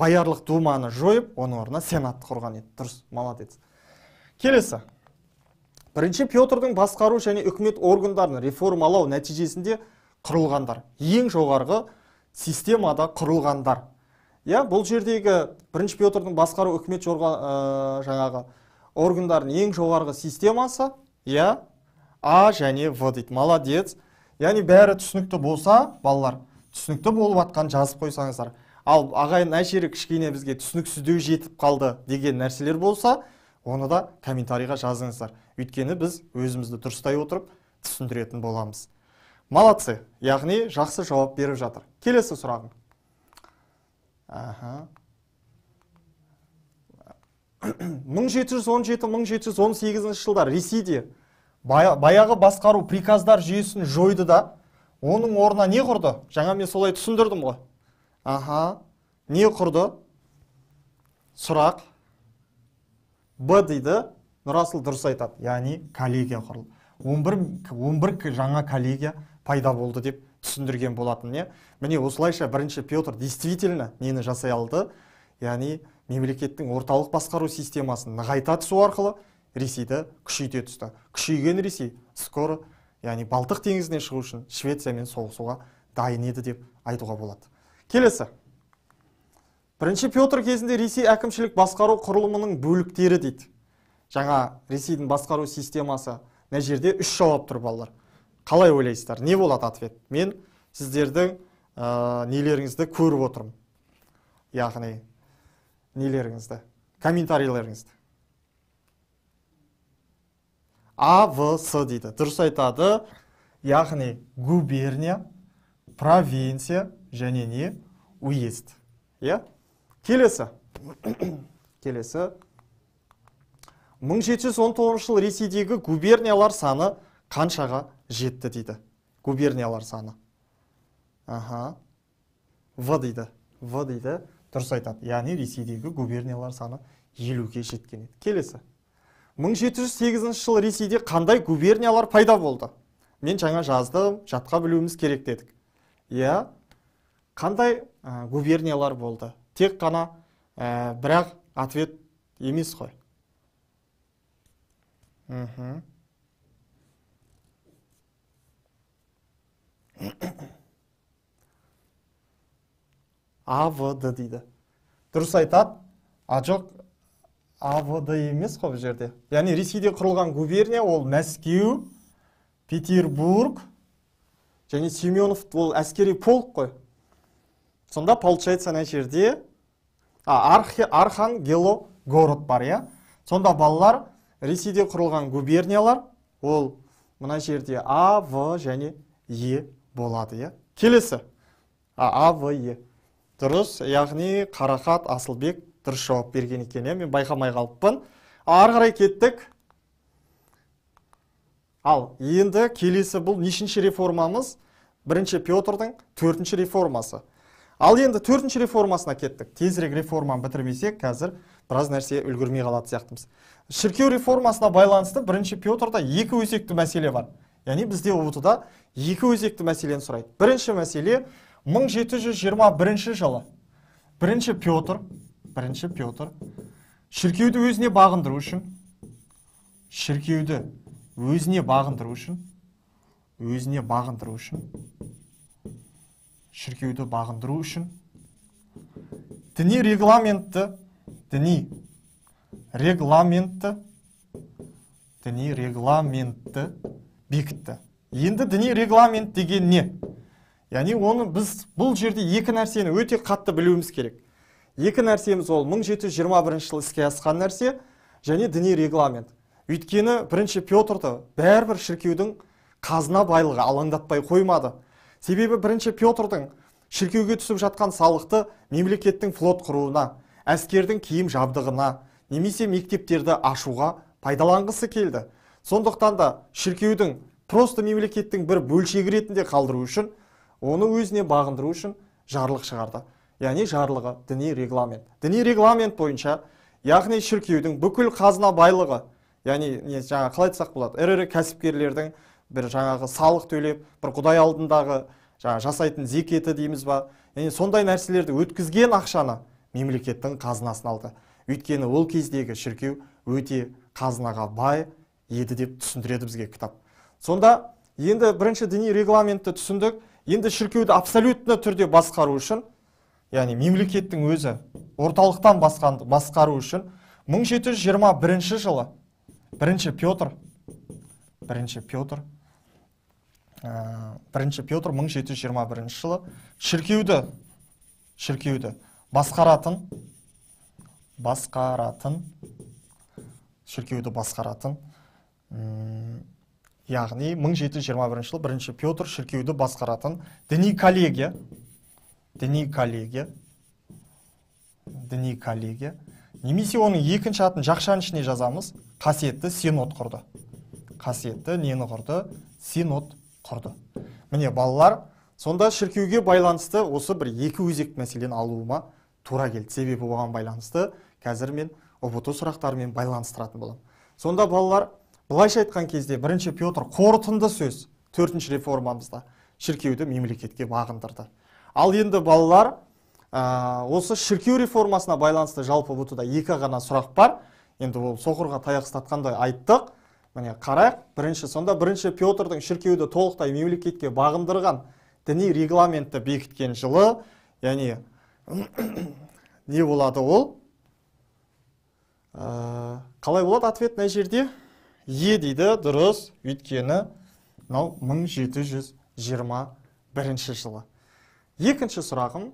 баярлық думаны жойып оның орнына сенат құрған еді дұрыс молодец келесі бірінші петрдің басқару және үкімет органдарын реформалау нәтижесінде құрылғандар ең жоғарғы системада құрылғандар иә бұл жердегі бірінші петрдің басқару үкімет э, жаңағы органдарының ең жоғарғы системасы иә а және в дейді молодец яғни бәрі түсінікті болса балалар түсінікті болып атқан жазып қойсаңыздар ал ағайын әшері кішкене бізге түсініксіздеу жетіп қалды деген нәрселер болса оны да комментарийға жазыңыздар өйткені біз өзімізді дұрыстай отырып түсіндіретін боламыз молодцы яғни жақсы жауап беріп жатыр келесі сұрағым аха 1717-1718 *clears throat* жылдар ресейде баяғы басқару приказдар жүйесін жойды да оның орнына не құрды жаңа мен солай түсіндірдім ғой аха не құрды сұрақ б дейді Нұрасыл дұрыс айтады яғни коллегия құрылды 11 жаңа коллегия пайда болды деп түсіндірген болатын иә міне осылайша бірінші петр действительно нені жасай алды яғни мемлекеттің орталық басқару системасын нығайта түсу арқылы ресейді күшейте түсті күшейген ресей скоро яғни балтық теңізіне шығу үшін швециямен соғысуға дайын еді деп айтуға болады келесі бірінші петр кезінде ресей әкімшілік басқару құрылымының бөліктері дейді жаңа ресейдің басқару системасы мына жерде үш жауап тұр балалар қалай ойлайсыздар не болады ответ мен сіздердің ә, нелеріңізді көріп отырмын яғни нелеріңізді комментарийлеріңізді а в с дейді дұрыс айтады яғни губерния провинция және не уезд иә келесі *coughs* келесі 1719 жылы ресейдегі губерниялар саны қаншаға жетті дейді губерниялар саны аха в дейді в дейді дұрыс айтады яғни ресейдегі губерниялар саны елуге жеткен еді келесі 1708 жылы ресейде қандай губерниялар пайда болды мен жаңа жаздым жатқа білуіміз керек дедік иә қандай губерниялар болды тек қана ә, бірақ ответ емес қой Угу. *coughs* авд дейді дұрыс айтады а жоқ авд емес қой бұл жерде яғни ресейде құрылған губерния ол мәскеу петербург және семенов ол әскери полк қой сонда получается ана жерде а, архи, архан город бар иә сонда балалар ресейде құрылған губерниялар ол мына жерде а в және е болады иә келесі а, а в е дұрыс яғни қарақат асылбек дұрыс жауап берген екен иә мен байқамай қалыппын ары қарай кеттік ал енді келесі бұл нешінші реформамыз бірінші петрдың төртінші реформасы ал енді төртінші реформасына кеттік тезірек реформаны бітірмесек қазір біраз нәрсе үлгермей қалатын сияқтымыз шіркеу реформасына байланысты бірінші петрда екі өзекті мәселе бар яғни бізде ұбт екі өзекті мәселені сұрайды бірінші мәселе 1721 жылы бірінші петр бірінші петр шіркеуді өзіне бағындыру үшін шіркеуді өзіне бағындыру үшін өзіне бағындыру үшін шіркеуді бағындыру үшін діни регламентті діни регламентті діни регламентті бекітті енді діни регламент деген не яғни оны біз бұл жерде екі нәрсені өте қатты білуіміз керек екі нәрсеміз ол 1721 жылы іске асқан нәрсе және діни регламент өйткені бірінші Петрды бәрібір шіркеудің қазына байлығы алаңдатпай қоймады себебі бірінші петрдің шіркеуге түсіп жатқан салықты мемлекеттің флот құруына әскердің киім жабдығына немесе мектептерді ашуға пайдаланғысы келді сондықтан да шіркеудің просто мемлекеттің бір бөлшегі ретінде қалдыру үшін оны өзіне бағындыру үшін жарлық шығарды яғни жарлығы діни регламент діни регламент бойынша яғни шіркеудің бүкіл қазына байлығы яғни не жаңа қалай айтсақ болады ірі ірі кәсіпкерлердің бір жаңағы салық төлеп бір құдай алдындағы жаңағы жасайтын зекеті дейміз ба яғни сондай нәрселерді өткізген ақшаны мемлекеттің қазынасын алды өйткені ол кездегі шіркеу өте қазынаға бай еді деп түсіндіреді бізге кітап сонда енді бірінші діни регламентті түсіндік енді шіркеуді абсолютті түрде басқару үшін яғни мемлекеттің өзі орталықтан басқан, басқару үшін 1721 жылы бірінші петр бірінші петр бірінші петр 1721 жылы шіркеуді шіркеуді басқаратын басқаратын шіркеуді басқаратын яғни 1721 жылы бірінші петр шіркеуді басқаратын діни коллегия діни коллегия діни коллегия немесе оның екінші атын жақшаның ішіне жазамыз қасиетті синод құрды қасиетті нені құрды синод құрды міне балалар сонда шіркеуге байланысты осы бір екі өзекті мәселені алуыма тура келді себебі оған байланысты қазір мен ұбт сұрақтарымен байланыстыратын боламын сонда балалар былайша айтқан кезде бірінші петр қорытынды сөз төртінші реформамызда шіркеуді мемлекетке бағындырды ал енді балалар ә, осы шіркеу реформасына байланысты жалпы ұбт екі ғана сұрақ бар енді ол соқырға таяқ ұстатқандай айттық міне қарайық бірінші сонда бірінші петрдің шіркеуді толықтай мемлекетке бағындырған діни регламентті бекіткен жылы яғни *coughs* не болады ол ә, қалай болады ответ мына жерде е дейді дұрыс өйткені мынау 1721 жылы екінші сұрағым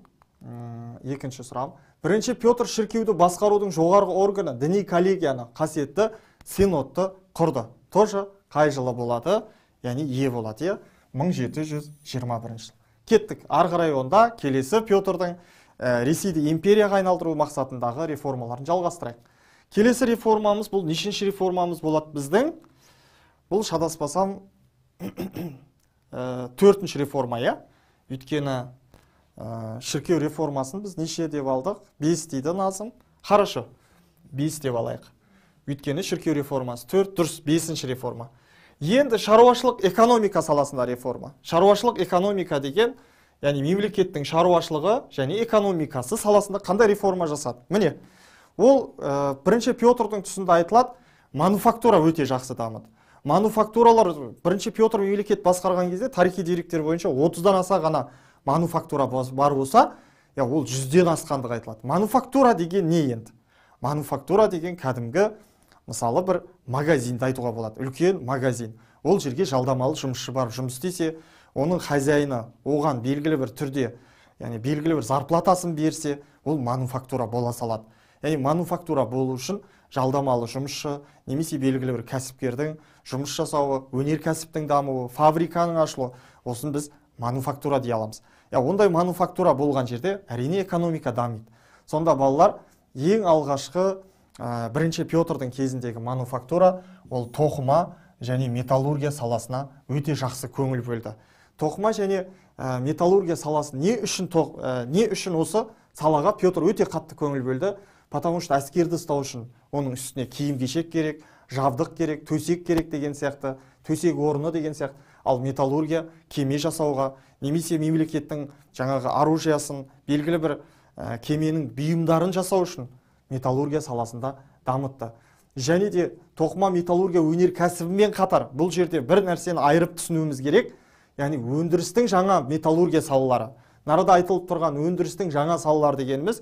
екінші сұрағым бірінші петр шіркеуді басқарудың жоғарғы органы діни коллегияны қасиетті синодты құрды тоже қай жылы болады яғни е болады иә 1721 жыл кеттік ары қарай онда келесі петрдің ә, ресейді империяға айналдыру мақсатындағы реформаларын жалғастырайық келесі реформамыз бұл нешінші реформамыз болады біздің бұл шадаспасам ә, *coughs* э, төртінші реформа иә өйткені э, шіркеу реформасын біз неше деп алдық бес дейді назым хорошо бес деп алайық өйткені шіркеу реформасы төрт дұрыс бесінші реформа енді шаруашылық экономика саласында реформа шаруашылық экономика деген яғни мемлекеттің шаруашылығы және экономикасы саласында қандай реформа жасады міне ол ә, бірінші петрдің тұсында айтылады мануфактура өте жақсы дамыды мануфактуралар бірінші петр мемлекет басқарған кезде тарихи деректер бойынша отыздан аса ғана мануфактура бар болса ол жүзден асқандығы айтылады мануфактура деген не енді мануфактура деген кәдімгі мысалы бір магазинді айтуға болады үлкен магазин ол жерге жалдамалы жұмысшы барып жұмыс істесе оның хозяины оған белгілі бір түрде яғни белгілі бір зарплатасын берсе ол мануфактура бола салады яғни мануфактура болу үшін жалдамалы жұмысшы немесе белгілі бір кәсіпкердің жұмыс жасауы өнеркәсіптің дамуы фабриканың ашылуы осын біз мануфактура дей аламыз иә ондай мануфактура болған жерде әрине экономика дамиды сонда балалар ең алғашқы ә, бірінші петрдің кезіндегі мануфактура ол тоқыма және металлургия саласына өте жақсы көңіл бөлді тоқыма және ә, металлургия саласы не үшін ә, не үшін осы салаға петр өте қатты көңіл бөлді потому что әскерді ұстау үшін оның үстіне киім кешек керек жабдық керек төсек керек деген сияқты төсек орны деген сияқты ал металлургия кеме жасауға немесе мемлекеттің жаңағы оружиясын белгілі бір ә, кеменің бұйымдарын жасау үшін металлургия саласында дамытты және де тоқыма металлургия өнеркәсібімен қатар бұл жерде бір нәрсені айырып түсінуіміз керек яғни өндірістің жаңа металлургия салалары мынарада айтылып тұрған өндірістің жаңа салалары дегеніміз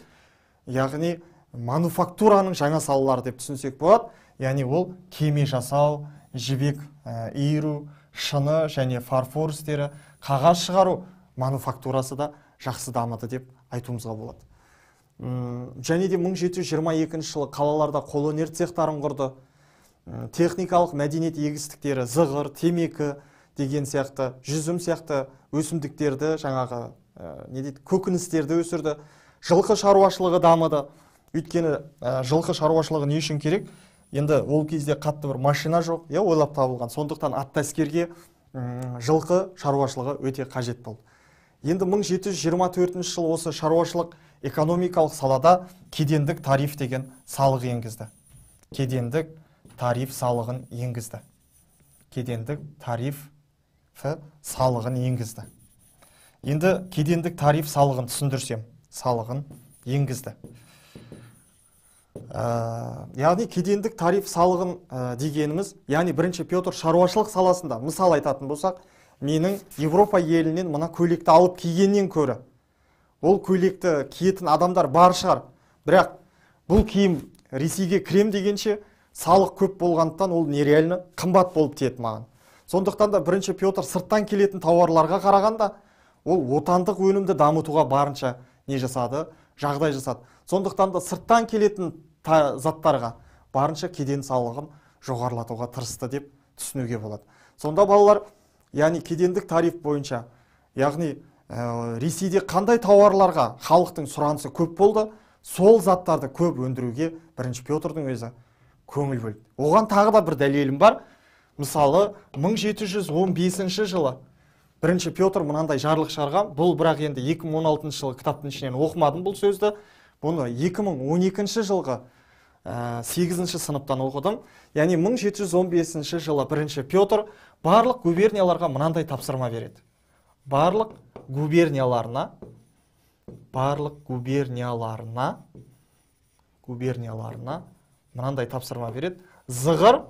яғни мануфактураның жаңа салалары деп түсінсек болады яғни ол кеме жасау жібек ә, иіру шыны және фарфор істері қағаз шығару мануфактурасы да жақсы дамыды деп айтуымызға болады және де 1722 жылы қалаларда қолөнер цехтарын құрды техникалық мәдениет егістіктері зығыр темекі деген сияқты жүзім сияқты өсімдіктерді жаңағы ә, не дейді көкөністерді өсірді жылқы шаруашылығы дамыды өйткені э, жылқы шаруашылығы не үшін керек енді ол кезде қатты бір машина жоқ иә ойлап табылған сондықтан әскерге жылқы шаруашылығы өте қажет болды енді 1724 жыл осы шаруашылық экономикалық салада кедендік тариф деген салық енгізді кедендік тариф салығын енгізді кедендік тариф салығын енгізді енді кедендік тариф салығын түсіндірсем салығын енгізді ә, яғни кедендік тариф салығын ә, дегеніміз яғни бірінші петр шаруашылық саласында мысал айтатын болсақ менің европа елінен мына көйлекті алып кигеннен көрі ол көйлекті киетін адамдар бар шығар бірақ бұл киім ресейге кірем дегенше салық көп болғандықтан ол нереально қымбат болып тиеді маған сондықтан да бірінші петр сырттан келетін тауарларға қарағанда ол отандық өнімді дамытуға барынша не жасады жағдай жасады сондықтан да сырттан келетін заттарға барынша кеден салығын жоғарылатуға тырысты деп түсінуге болады сонда балалар яғни кедендік тариф бойынша яғни ә, ресейде қандай тауарларға халықтың сұранысы көп болды сол заттарды көп өндіруге бірінші петрдің өзі көңіл бөлді оған тағы да бір дәлелім бар мысалы 1715 жылы бірінші петр мынандай жарлық шығарған бұл бірақ енді 2016 жылы кітаптың ішінен оқымадым бұл сөзді бұны 2012 жылғы ә, сыныптан оқыдым яғни 1715 жылы бірінші петр барлық губернияларға мынандай тапсырма береді барлық губернияларына барлық губернияларына губернияларына мынандай тапсырма береді зығыр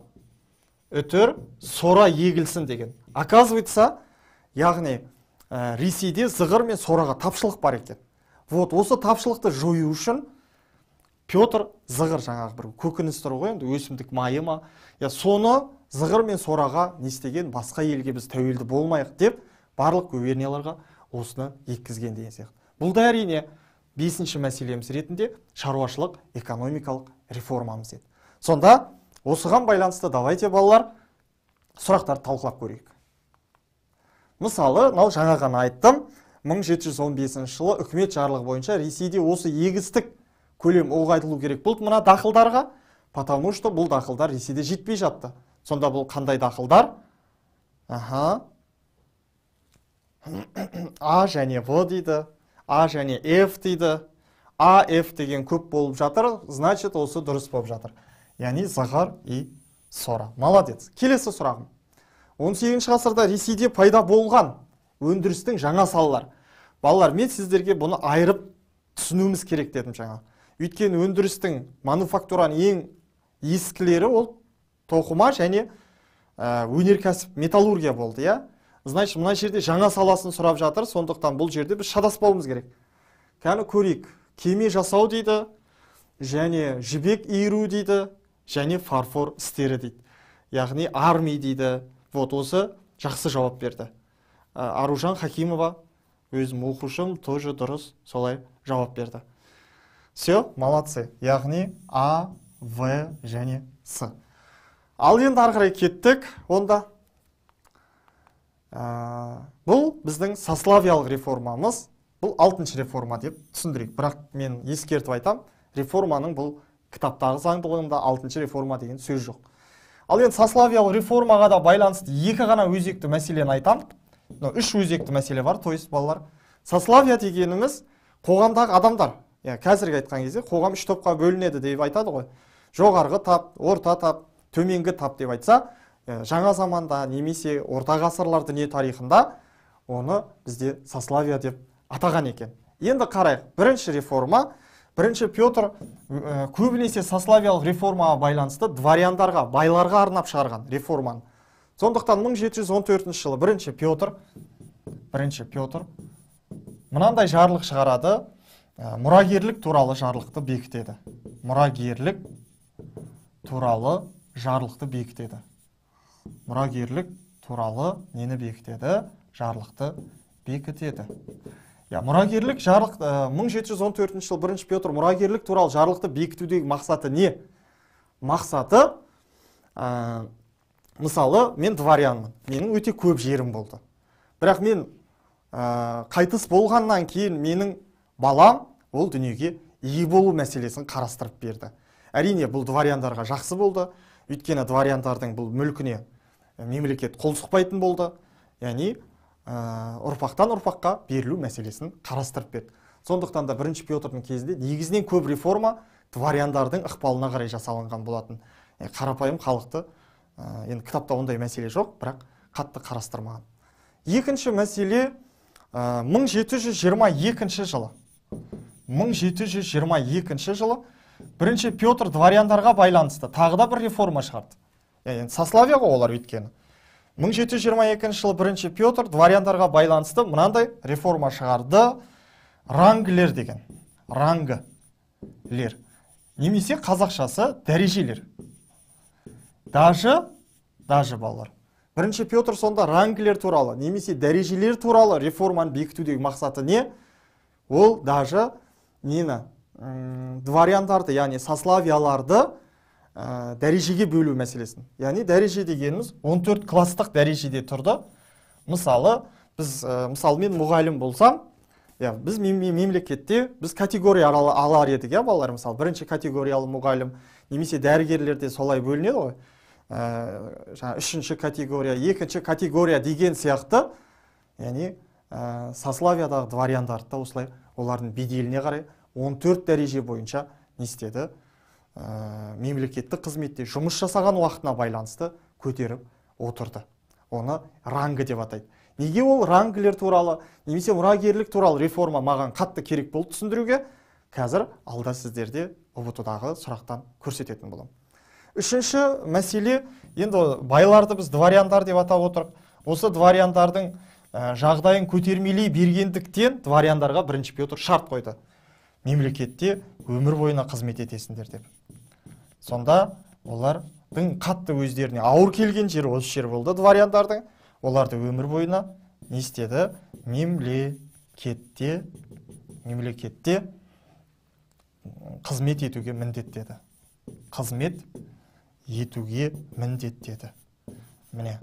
үтір сора егілсін деген оказывается яғни ә, ресейде зығыр мен сораға тапшылық бар екен вот осы тапшылықты жою үшін петр зығыр жаңағы бір көкөніс тұр ғой енді өсімдік майы ма иә соны зығыр мен сораға не істеген басқа елге біз тәуелді болмайық деп барлық губернияларға осыны еккізген деген сияқты бұл да әрине бесінші мәселеміз ретінде шаруашылық экономикалық реформамыз еді сонда осыған байланысты давайте балалар сұрақтарды талқылап көрейік мысалы мынау жаңа ғана айттым 1715 жылы үкімет жарлығы бойынша ресейде осы егістік көлем ұлғайтылу керек болды мына дақылдарға потому что бұл дақылдар ресейде жетпей жатты сонда бұл қандай дақылдар аха а және в дейді а және ф дейді а ф деген көп болып жатыр значит осы дұрыс болып жатыр яғни захар и сора молодец келесі сұрағым 18 ғасырда ресейде пайда болған өндірістің жаңа салалары балалар мен сіздерге бұны айырып түсінуіміз керек дедім жаңа өйткені өндірістің мануфактураның ең ескілері ол тоқыма және ә, өнеркәсіп металлургия болды иә значит мына жерде жаңа саласын сұрап жатыр сондықтан бұл жерде біз шадаспауымыз керек кәні көрейік кеме жасау дейді және жібек иіру дейді және фарфор істері дейді яғни арми дейді вот осы жақсы жауап берді ә, аружан хакимова өзім оқушым тоже дұрыс солай жауап берді все молодцы яғни а в және с ал енді ары қарай кеттік онда ә, бұл біздің сославиялық реформамыз бұл алтыншы реформа деп түсіндірейік бірақ мен ескертіп айтам, реформаның бұл кітаптағы заңдылығында алтыншы реформа деген сөз жоқ ал енді сославиялық реформаға да байланысты екі ғана өзекті мәселені айтамын мына үш өзекті мәселе бар то есть балалар сославия дегеніміз қоғамдағы адамдар иә қазіргі айтқан кезде қоғам үш топқа бөлінеді деп айтады ғой жоғарғы тап орта тап төменгі тап деп айтса жаңа заманда немесе орта ғасырлар дүние тарихында оны бізде сославия деп атаған екен енді қарайық бірінші реформа бірінші петр ә, көбінесе сославиялық реформаға байланысты дворяндарға байларға арнап шығарған реформаны сондықтан 1714 жылы бірінші петр бірінші петр мынандай жарлық шығарады ә, мұрагерлік туралы жарлықты бекітеді мұрагерлік туралы жарлықты бекітеді мұрагерлік туралы нені бекітеді жарлықты бекітеді мұрагерлік жарлық 1714 э, жылы бірінші петр мұрагерлік туралы жарлықты бекітудегі мақсаты не мақсаты э, мысалы мен дворянмын менің өте көп жерім болды бірақ мен э, қайтыс болғаннан кейін менің балам ол дүниеге ие болу мәселесін қарастырып берді әрине бұл дворяндарға жақсы болды өйткені дворяндардың бұл мүлкіне мемлекет қол сұқпайтын болды яғни Э, ұрпақтан ұрпаққа берілу мәселесін қарастырып берді сондықтан да бірінші петрдің кезінде негізінен көп реформа дворяндардың ықпалына қарай жасалынған болатын қарапайым халықты ә, енді кітапта ондай мәселе жоқ бірақ қатты қарастырмаған екінші мәселе ә, э, 1722 жылы 1722 жылы бірінші петр дворяндарға байланысты тағы да бір реформа шығарды енді сословие ғой олар өйткені 1722 жылы бірінші петр дворяндарға байланысты мынандай реформа шығарды рангілер деген рангілер немесе қазақшасы дәрежелер даже даже балалар бірінші петр сонда рангілер туралы немесе дәрежелер туралы реформаны бекітудегі мақсаты не ол даже нені дворяндарды яғни сославияларды ә, дәрежеге бөлу мәселесін яғни дәреже дегеніміз 14 класстық дәрежеде тұрды мысалы біз мысалы мен мұғалім болсам иә біз мемлекетте біз категория алар едік иә балалар мысалы бірінші категориялы мұғалім немесе дәрігерлерде солай бөлінеді ғой ә, үшінші категория екінші категория деген сияқты яғни ә, сословиядағы дворяндарды да осылай олардың беделіне қарай 14 дәреже бойынша не істеді ә, мемлекеттік қызметте жұмыс жасаған уақытына байланысты көтеріп отырды оны рангі деп атайды неге ол рангілер туралы немесе мұрагерлік туралы реформа маған қатты керек болды түсіндіруге қазір алда сіздерде ұбт дағы сұрақтан көрсететін боламын үшінші мәселе енді байларды біз дворяндар деп атап отырық осы дворяндардың ә, жағдайын көтермелей бергендіктен дворяндарға бірінші петр шарт қойды мемлекетте өмір бойына қызмет етесіңдер деп сонда олардың қатты өздеріне ауыр келген жері осы жер болды дворяндардың оларды өмір бойына не істеді мемлекетте мемлекетте қызмет етуге міндеттеді қызмет етуге міндеттеді міне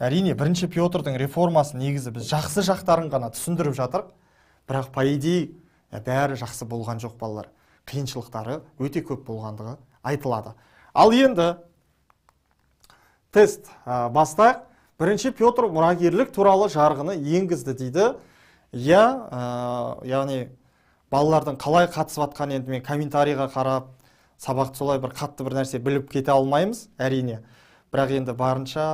әрине бірінші петрдің реформасы негізі біз жақсы жақтарын ғана түсіндіріп жатырқ бірақ по идее бәрі жақсы болған жоқ балалар қиыншылықтары өте көп болғандығы айтылады ал енді тест ә, бастайық бірінші петр мұрагерлік туралы жарғыны енгізді дейді иә яғни балалардың қалай қатысып жатқанын енді мен комментарийға қарап сабақты солай бір қатты бір нәрсе біліп кете алмаймыз әрине бірақ енді барынша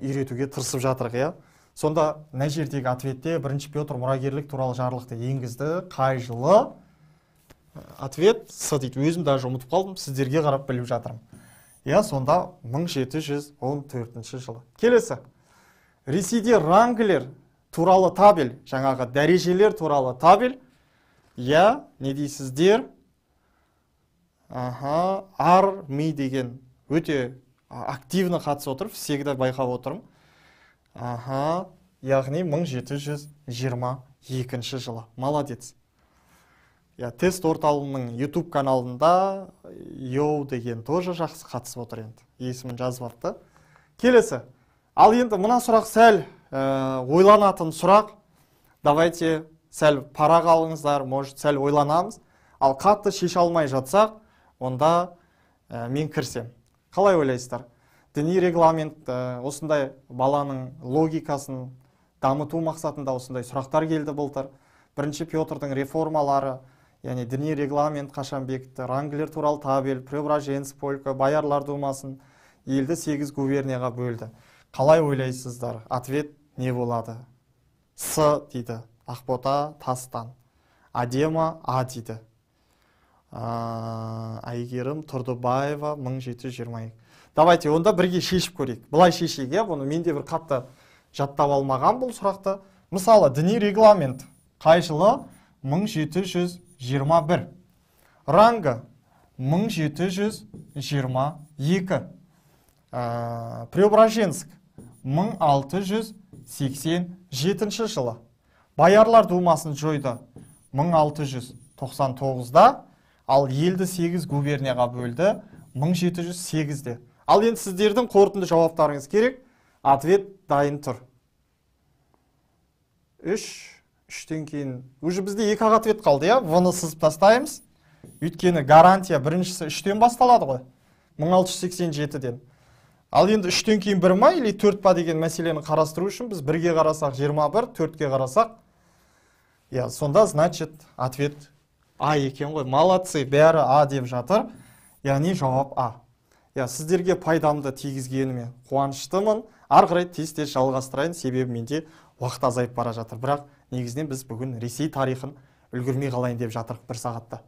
үйретуге тырысып жатырық иә сонда мына жердегі ответте бірінші петр мұрагерлік туралы жарлықты енгізді қай жылы ответ с дейді өзім даже ұмытып қалдым сіздерге қарап біліп жатырмын иә сонда 1714 жылы келесі ресейде ранглер туралы табель жаңағы дәрежелер туралы табель иә не дейсіздер аха арми деген өте активно қатысып отыр всегда байқап отырмын аха яғни 1722 жылы молодец иә тест орталығының YouTube каналында йоу деген тоже жақсы қатысып отыр енді есімін жазып алды келесі ал енді мына сұрақ сәл э, ойланатын сұрақ давайте сәл парақ алыңыздар может сәл ойланамыз ал қатты шеше алмай жатсақ онда э, мен кірсем қалай ойлайсыздар діни регламент э, осындай баланың логикасын дамыту мақсатында осындай сұрақтар келді былтыр бірінші петрдің реформалары яғни діни регламент қашан бекітті ранглер туралы табель преображенск полька боярлар думасын елді сегіз губернияға бөлді қалай ойлайсыздар ответ не болады с дейді ақбота тастан адема а дейді әйгерім тұрдыбаева 1720 давайте онда бірге шешіп көрейік былай шешейік иә бұны менде бір қатты жаттап алмаған бұл сұрақты мысалы діни регламент қай жылы 1721 ранга 1722 ә, э, преображенск 1687 жылы Баярлар думасын жойды 1699-да ал елді 8 губернияға бөлді 1708-де ал енді сіздердің қорытынды жауаптарыңыз керек ответ дайын тұр 3 үштен кейін уже бізде екі ақ ответ қалды иә в ны сызып тастаймыз өйткені гарантия біріншісі үштен басталады ғой мың алты жүз сексен жетіден ал енді үштен кейін бір ма или төрт па деген мәселені қарастыру үшін біз бірге қарасақ жиырма бір төртке қарасақ иә сонда значит ответ а екен ғой молодцы бәрі а деп жатыр яғни жауап а иә сіздерге пайдамды тигізгеніме қуаныштымын ары қарай тез тез жалғастырайын себебі менде уақыт азайып бара жатыр бірақ негізінен біз бүгін ресей тарихын үлгермей қалайын деп жатырық бір сағатта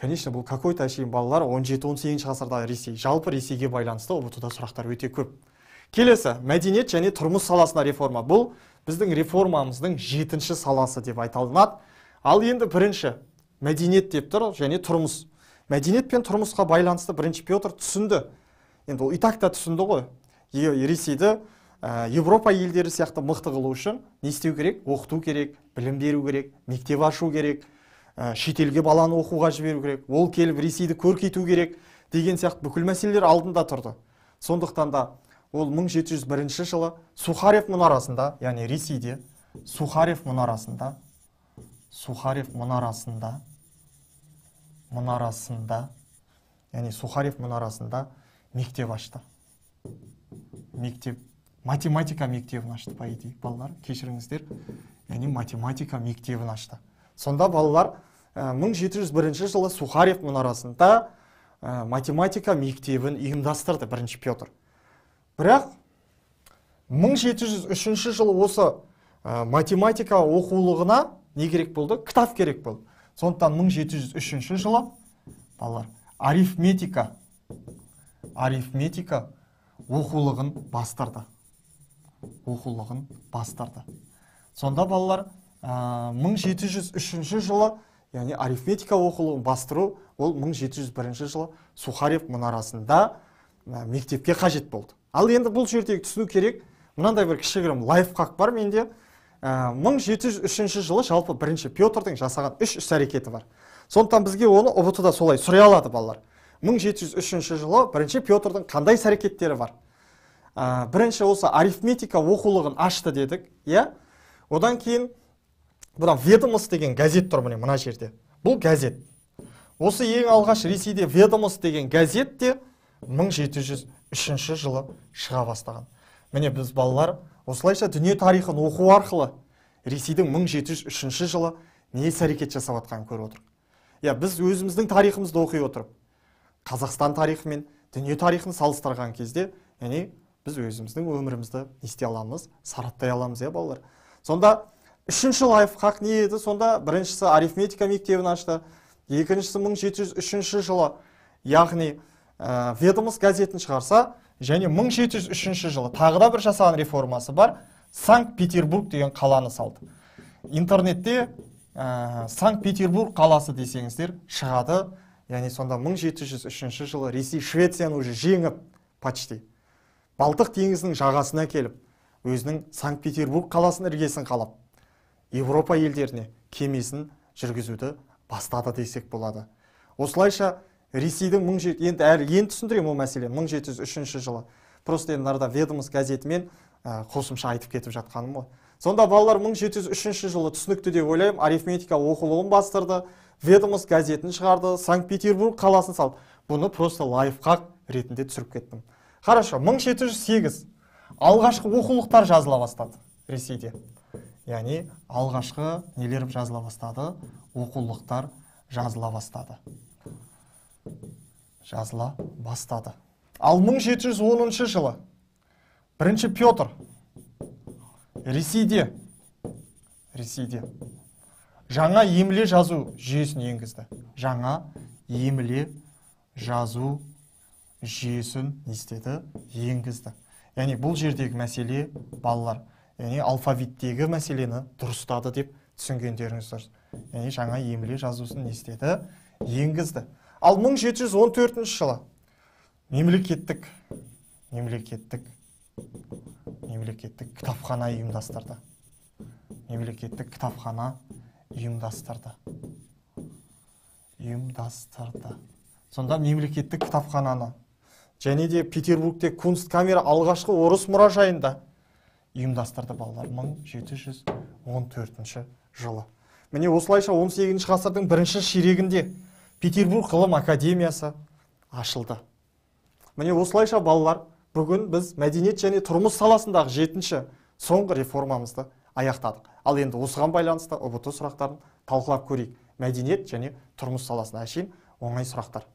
конечно бұл какой то әшейін балалар 17-18 ғасырдағы ресей жалпы ресейге байланысты ұбт сұрақтар өте көп келесі мәдениет және тұрмыс саласына реформа бұл біздің реформамыздың жетінші саласы деп айталынады ал енді бірінші мәдениет деп тұр және тұрмыс мәдениет пен тұрмысқа байланысты бірінші петр түсінді енді ол и так та түсінді ғой ресейді ә, европа елдері сияқты мықты қылу үшін не істеу керек оқыту керек білім беру керек мектеп ашу керек ә, шетелге баланы оқуға жіберу керек ол келіп ресейді көркейту керек деген сияқты бүкіл мәселелер алдында тұрды сондықтан да ол 1701 жылы сухарев мұнарасында яғни ресейде сухарев мұнарасында сухарев мұнарасында мұнарасында яғни сухарев мұнарасында мектеп ашты мектеп математика мектебін ашты по идее балалар кешіріңіздер яғни математика мектебін ашты сонда балалар 1701 э, жылы сухарев мұнарасында э, математика мектебін ұйымдастырды бірінші петр бірақ 1703 жылы осы э, математика оқулығына не керек болды кітап керек болды сондықтан 1703 жылы балалар арифметика арифметика оқулығын бастырды оқулығын бастырды сонда балалар ә, 1703 жылы яғни арифметика оқулығын бастыру ол 1701 жылы сухарев мұнарасында мектепке қажет болды ал енді бұл жерде түсіну керек мынандай бір кішігірім лайфхак бар менде 1703 жылы жалпы бірінші петрдің жасаған үш іс әрекеті бар сондықтан бізге оны ұбт да солай сұрай алады балалар 1703 жылы бірінші петрдің қандай іс әрекеттері бар ә, бірінші осы арифметика оқулығын ашты дедік иә одан кейін бұдан ведомост деген газет тұр міне мына жерде бұл газет осы ең алғаш ресейде ведомост деген газет те 1703 жылы шыға бастаған міне біз балалар осылайша дүние тарихын оқу арқылы ресейдің 1703 жылы не іс әрекет жасап жатқанын көріп отырмық иә біз өзіміздің тарихымызды оқи отырып қазақстан тарихы мен дүние тарихын салыстырған кезде яғни біз өзіміздің өмірімізді не істей аламыз сараптай аламыз иә балалар сонда үшінші лайфхак не еді сонда біріншісі арифметика мектебін ашты екіншісі 1703 жылы яғни ә, газетін шығарса және 1703 жылы тағы да бір жасаған реформасы бар санкт петербург деген қаланы салды интернетте ә, санкт петербург қаласы десеңіздер шығады яғни сонда 1703 жылы ресей швецияны уже жеңіп почти балтық теңізінің жағасына келіп өзінің санкт петербург қаласын іргесін қалап еуропа елдеріне кемесін жүргізуді бастады десек болады осылайша ресейдің мың енді әлі енді ол мәселені мың жеті жылы просто енді газетімен қосымша айтып кетіп жатқаным ғой сонда балалар 1703 жылы түсінікті деп ойлаймын арифметика оқулығын бастырды ведомыз газетін шығарды санкт петербург қаласын салды бұны просто лайфхак ретінде түсіріп кеттім хорошо 1708 алғашқы оқулықтар жазыла бастады ресейде яғни алғашқы нелер жазыла бастады оқулықтар жазыла бастады жазыла бастады ал 1710 жылы бірінші петр ресейде ресейде жаңа емле жазу жүйесін енгізді жаңа емле жазу жүйесін не істеді енгізді яғни бұл жердегі мәселе балалар яғни алфавиттегі мәселені дұрыстады деп түсінгендеріңіз дұрыс яғни жаңа емле жазусын не істеді енгізді ал 1714 жылы мемлекеттік мемлекеттік мемлекеттік кітапхана ұйымдастырды мемлекеттік кітапхана ұйымдастырды ұйымдастырды сонда мемлекеттік кітапхананы және де петербургте кунст камера алғашқы орыс мұражайында ұйымдастырды балалар 1714 жылы міне осылайша 18 ғасырдың бірінші ширегінде петербург ғылым академиясы ашылды міне осылайша балалар бүгін біз мәдениет және тұрмыс саласындағы жетінші соңғы реформамызды аяқтадық ал енді осыған байланысты ұбт сұрақтарын талқылап көрейік мәдениет және тұрмыс саласына әшейін оңай сұрақтар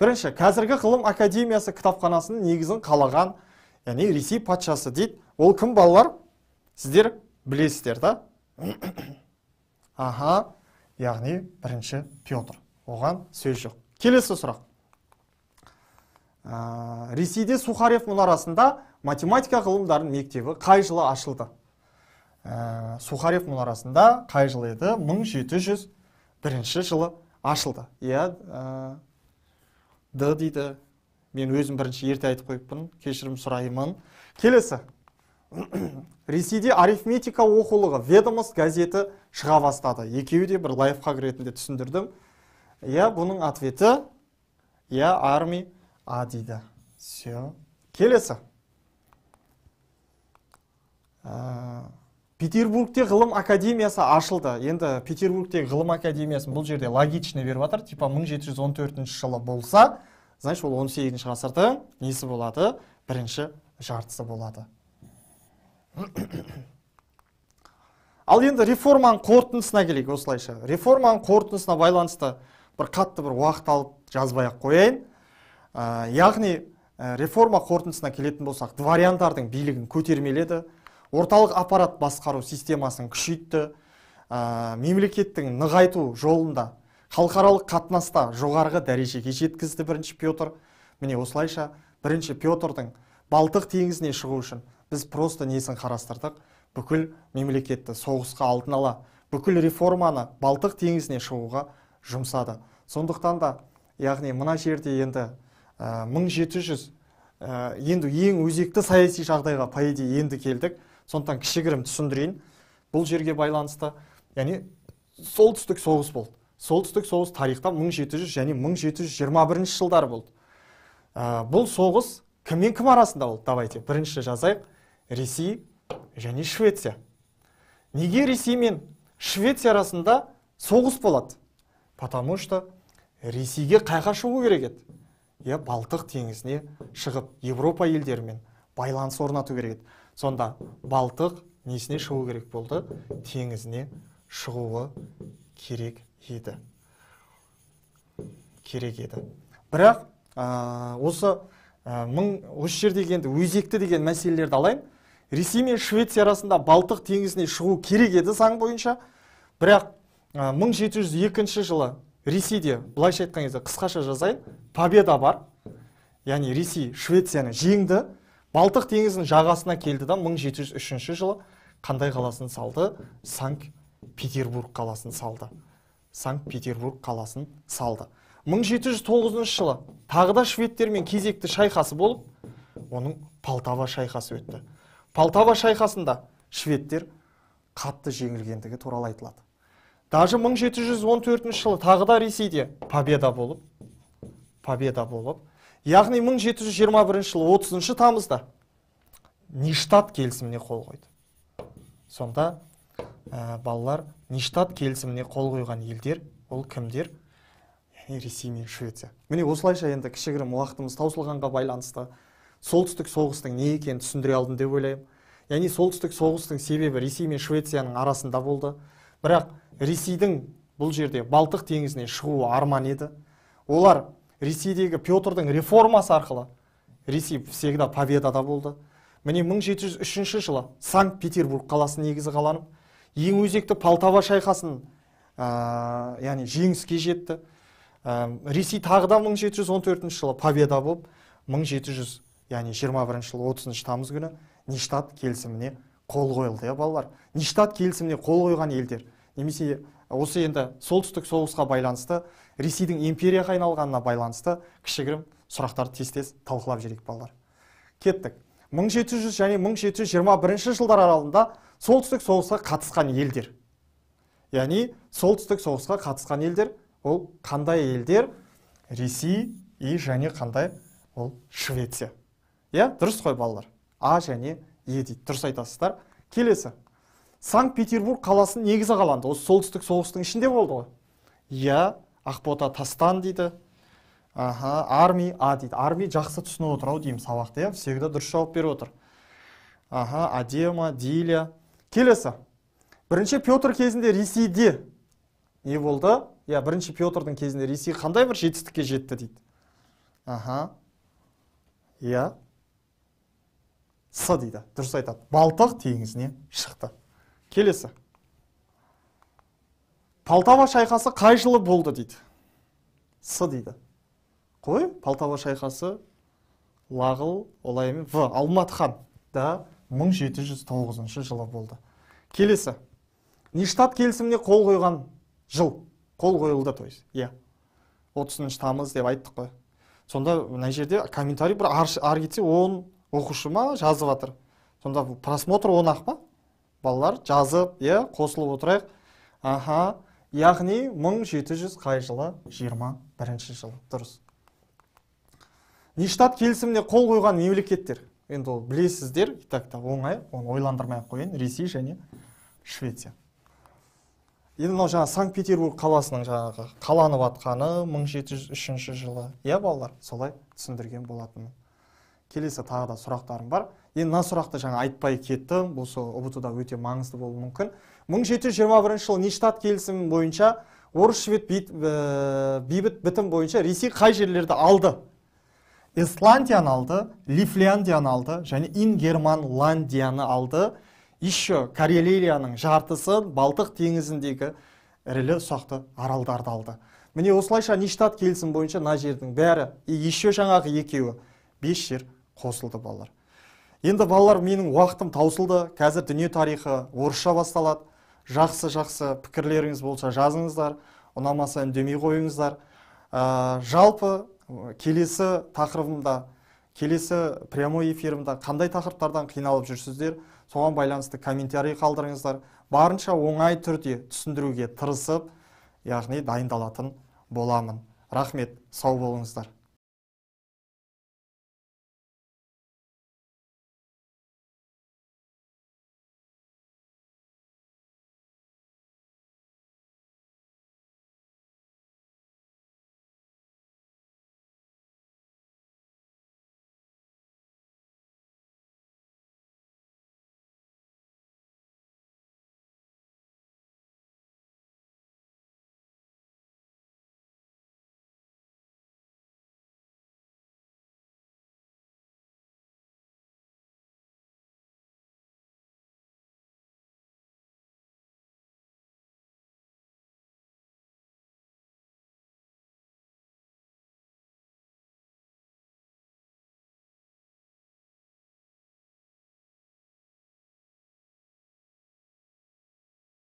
бірінші қазіргі ғылым академиясы кітапханасының негізін қалаған яғни ресей патшасы дейді ол кім балалар сіздер білесіздер да *coughs* аха яғни бірінші петр оған сөз жоқ келесі сұрақ ә, ресейде сухарев мұнарасында математика ғылымдарының мектебі қай жылы ашылды ә, сухарев мұнарасында қай жылы еді 1701 жылы ашылды иә ә, д дейді мен өзім бірінші ерте айтып қойыппын кешірім сұраймын келесі *coughs* ресейде арифметика оқулығы ведомость газеті шыға бастады екеуі де бір лайфхак ретінде түсіндірдім иә бұның ответі я арми а дейді все келесі петербургте ғылым академиясы ашылды енді петербургтегі ғылым академиясын бұл жерде логично беріп жатыр типа 1714 жылы болса значит ол 18 сегізінші ғасырдың несі болады бірінші жартысы болады ал енді реформаның қорытындысына келейік осылайша реформаның қорытындысына байланысты бір қатты бір уақыт алып жазбай ақ қояйын ә, яғни ә, реформа қорытындысына келетін болсақ дворяндардың билігін көтермеледі орталық аппарат басқару системасын күшейтті ә, мемлекеттің нығайту жолында халықаралық қатынаста жоғарғы дәрежеге жеткізді бірінші петр міне осылайша бірінші петрдың балтық теңізіне шығу үшін біз просто несін қарастырдық бүкіл мемлекетті соғысқа алдын ала бүкіл реформаны балтық теңізіне шығуға жұмсады сондықтан да яғни мына жерде енді ә, 1700 ә, енді ең өзекті саяси жағдайға по енді келдік сондықтан кішігірім түсіндірейін бұл жерге байланысты яғни солтүстік соғыс болды солтүстік соғыс тарихта 1700 және 1721 жылдар болды ә, бұл соғыс кіммен кім арасында болды давайте бірінші жазайық ресей және швеция неге ресей мен швеция арасында соғыс болады потому что ресейге қайға шығу керек еді иә балтық теңізіне шығып еуропа елдерімен байланыс орнату керек еді сонда балтық несіне шығу керек болды теңізіне шығуы керек еді керек еді бірақ осы ә, мың осы жердегі енді өзекті деген мәселелерді алайын ресей мен швеция арасында балтық теңізіне шығу керек еді заң бойынша бірақ ә, 1702 жылы ресейде былайша айтқан кезде қысқаша жазайын победа бар яғни ресей швецияны жеңді балтық теңізінің жағасына келді да 1703 жылы қандай қаласын салды санкт петербург қаласын салды санкт петербург қаласын салды 1709 жылы тағы да шведтермен кезекті шайқасы болып оның полтава шайқасы өтті полтава шайқасында шведтер қатты жеңілгендігі туралы айтылады даже 1714 жылы тағы да ресейде победа болып победа болып яғни 1721 жылы 30 тамызда ништат келісіміне қол қойды сонда ә, балалар ништат келісіміне қол қойған елдер ол кімдер яғни ресей мен швеция міне осылайша енді кішігірім уақытымыз таусылғанға байланысты солтүстік соғыстың не екенін түсіндіре алдым деп ойлаймын яғни солтүстік соғыстың себебі ресей мен швецияның арасында болды бірақ ресейдің бұл жерде балтық теңізіне шығуы арман еді олар ресейдегі петрдің реформасы арқылы ресей всегда победада болды міне 1703 жылы санкт петербург қаласы негізі қаланып ең өзекті полтава шайқасын ә, яғни жеңіске жетті ә, ресей тағы да 1714 жылы победа болып 1700 яғни 21 жылы 30 тамыз күні ништат келісіміне қол қойылды иә балалар ништат келісіміне қол қойған елдер немесе осы енді солтүстік соғысқа байланысты ресейдің империяға айналғанына байланысты кішігірім сұрақтарды тез тез талқылап жіберейік балалар кеттік 1700 және 1721 жылдар аралығында солтүстік соғысқа қатысқан елдер яғни солтүстік соғысқа қатысқан елдер ол қандай елдер ресей и және қандай ол швеция иә дұрыс қой балалар а және е дейді дұрыс айтасыздар келесі санкт петербург қаласын негізі қаланды осы солтүстік соғыстың ішінде болды ғой иә ақбота тастан дейді аха арми а дейді арми жақсы түсініп отыр ау деймін сабақты иә всегда дұрыс жауап беріп отыр аха адема Диля. келесі бірінші петр кезінде ресейде не болды иә бірінші петрдың кезінде ресей қандай бір жетістікке жетті дейді аха иә с дейді дұрыс айтады балтық теңізіне шықты келесі полтава шайқасы қай жылы болды дейді с дейді қой полтава шайқасы лағыл олай емес в алматы хан да 1709 жылы болды келесі Нештат келісіміне қол қойған жыл қол қойылды то есть иә отызыншы тамыз деп айттық қой сонда мына жерде комментарий бір ары ар кетсе он оқушы ма жазып жатыр сонда просмотр он ақ па балалар жазып иә қосылып отырайық аха яғни 1700 қай жылы 21 жылы дұрыс ништат келісіміне қол қойған мемлекеттер енді ол білесіздер и та оңай оны ойландырмай ақ ресей және швеция енді мынау жаңағы санкт петербург қаласының жаңағы қаланып жатқаны 1703 жылы иә балалар солай түсіндірген болатынмын келесі тағы да сұрақтарым бар енді мына сұрақты жаңа айтпай кеттім осы ұбт да өте маңызды болуы мүмкін 1721 жылы ништат келісімі бойынша орыс швед э, бейбіт бітім бойынша ресей қай жерлерді алды исландияны алды лифляндияны алды және ингерманландияны алды еще карелияның жартысы балтық теңізіндегі ірілі ұсақты аралдарды алды міне осылайша ништат келісім бойынша мына жердің бәрі и еще жаңағы екеуі бес жер қосылды балалар енді балалар менің уақытым таусылды қазір дүние тарихы орысша басталады жақсы жақсы пікірлеріңіз болса жазыңыздар ұнамаса үндемей қойыңыздар ә, жалпы келесі тақырыбымда келесі прямой эфирімде қандай тақырыптардан қиналып жүрсіздер соған байланысты комментарий қалдырыңыздар барынша оңай түрде түсіндіруге тырысып яғни дайындалатын боламын рахмет сау болыңыздар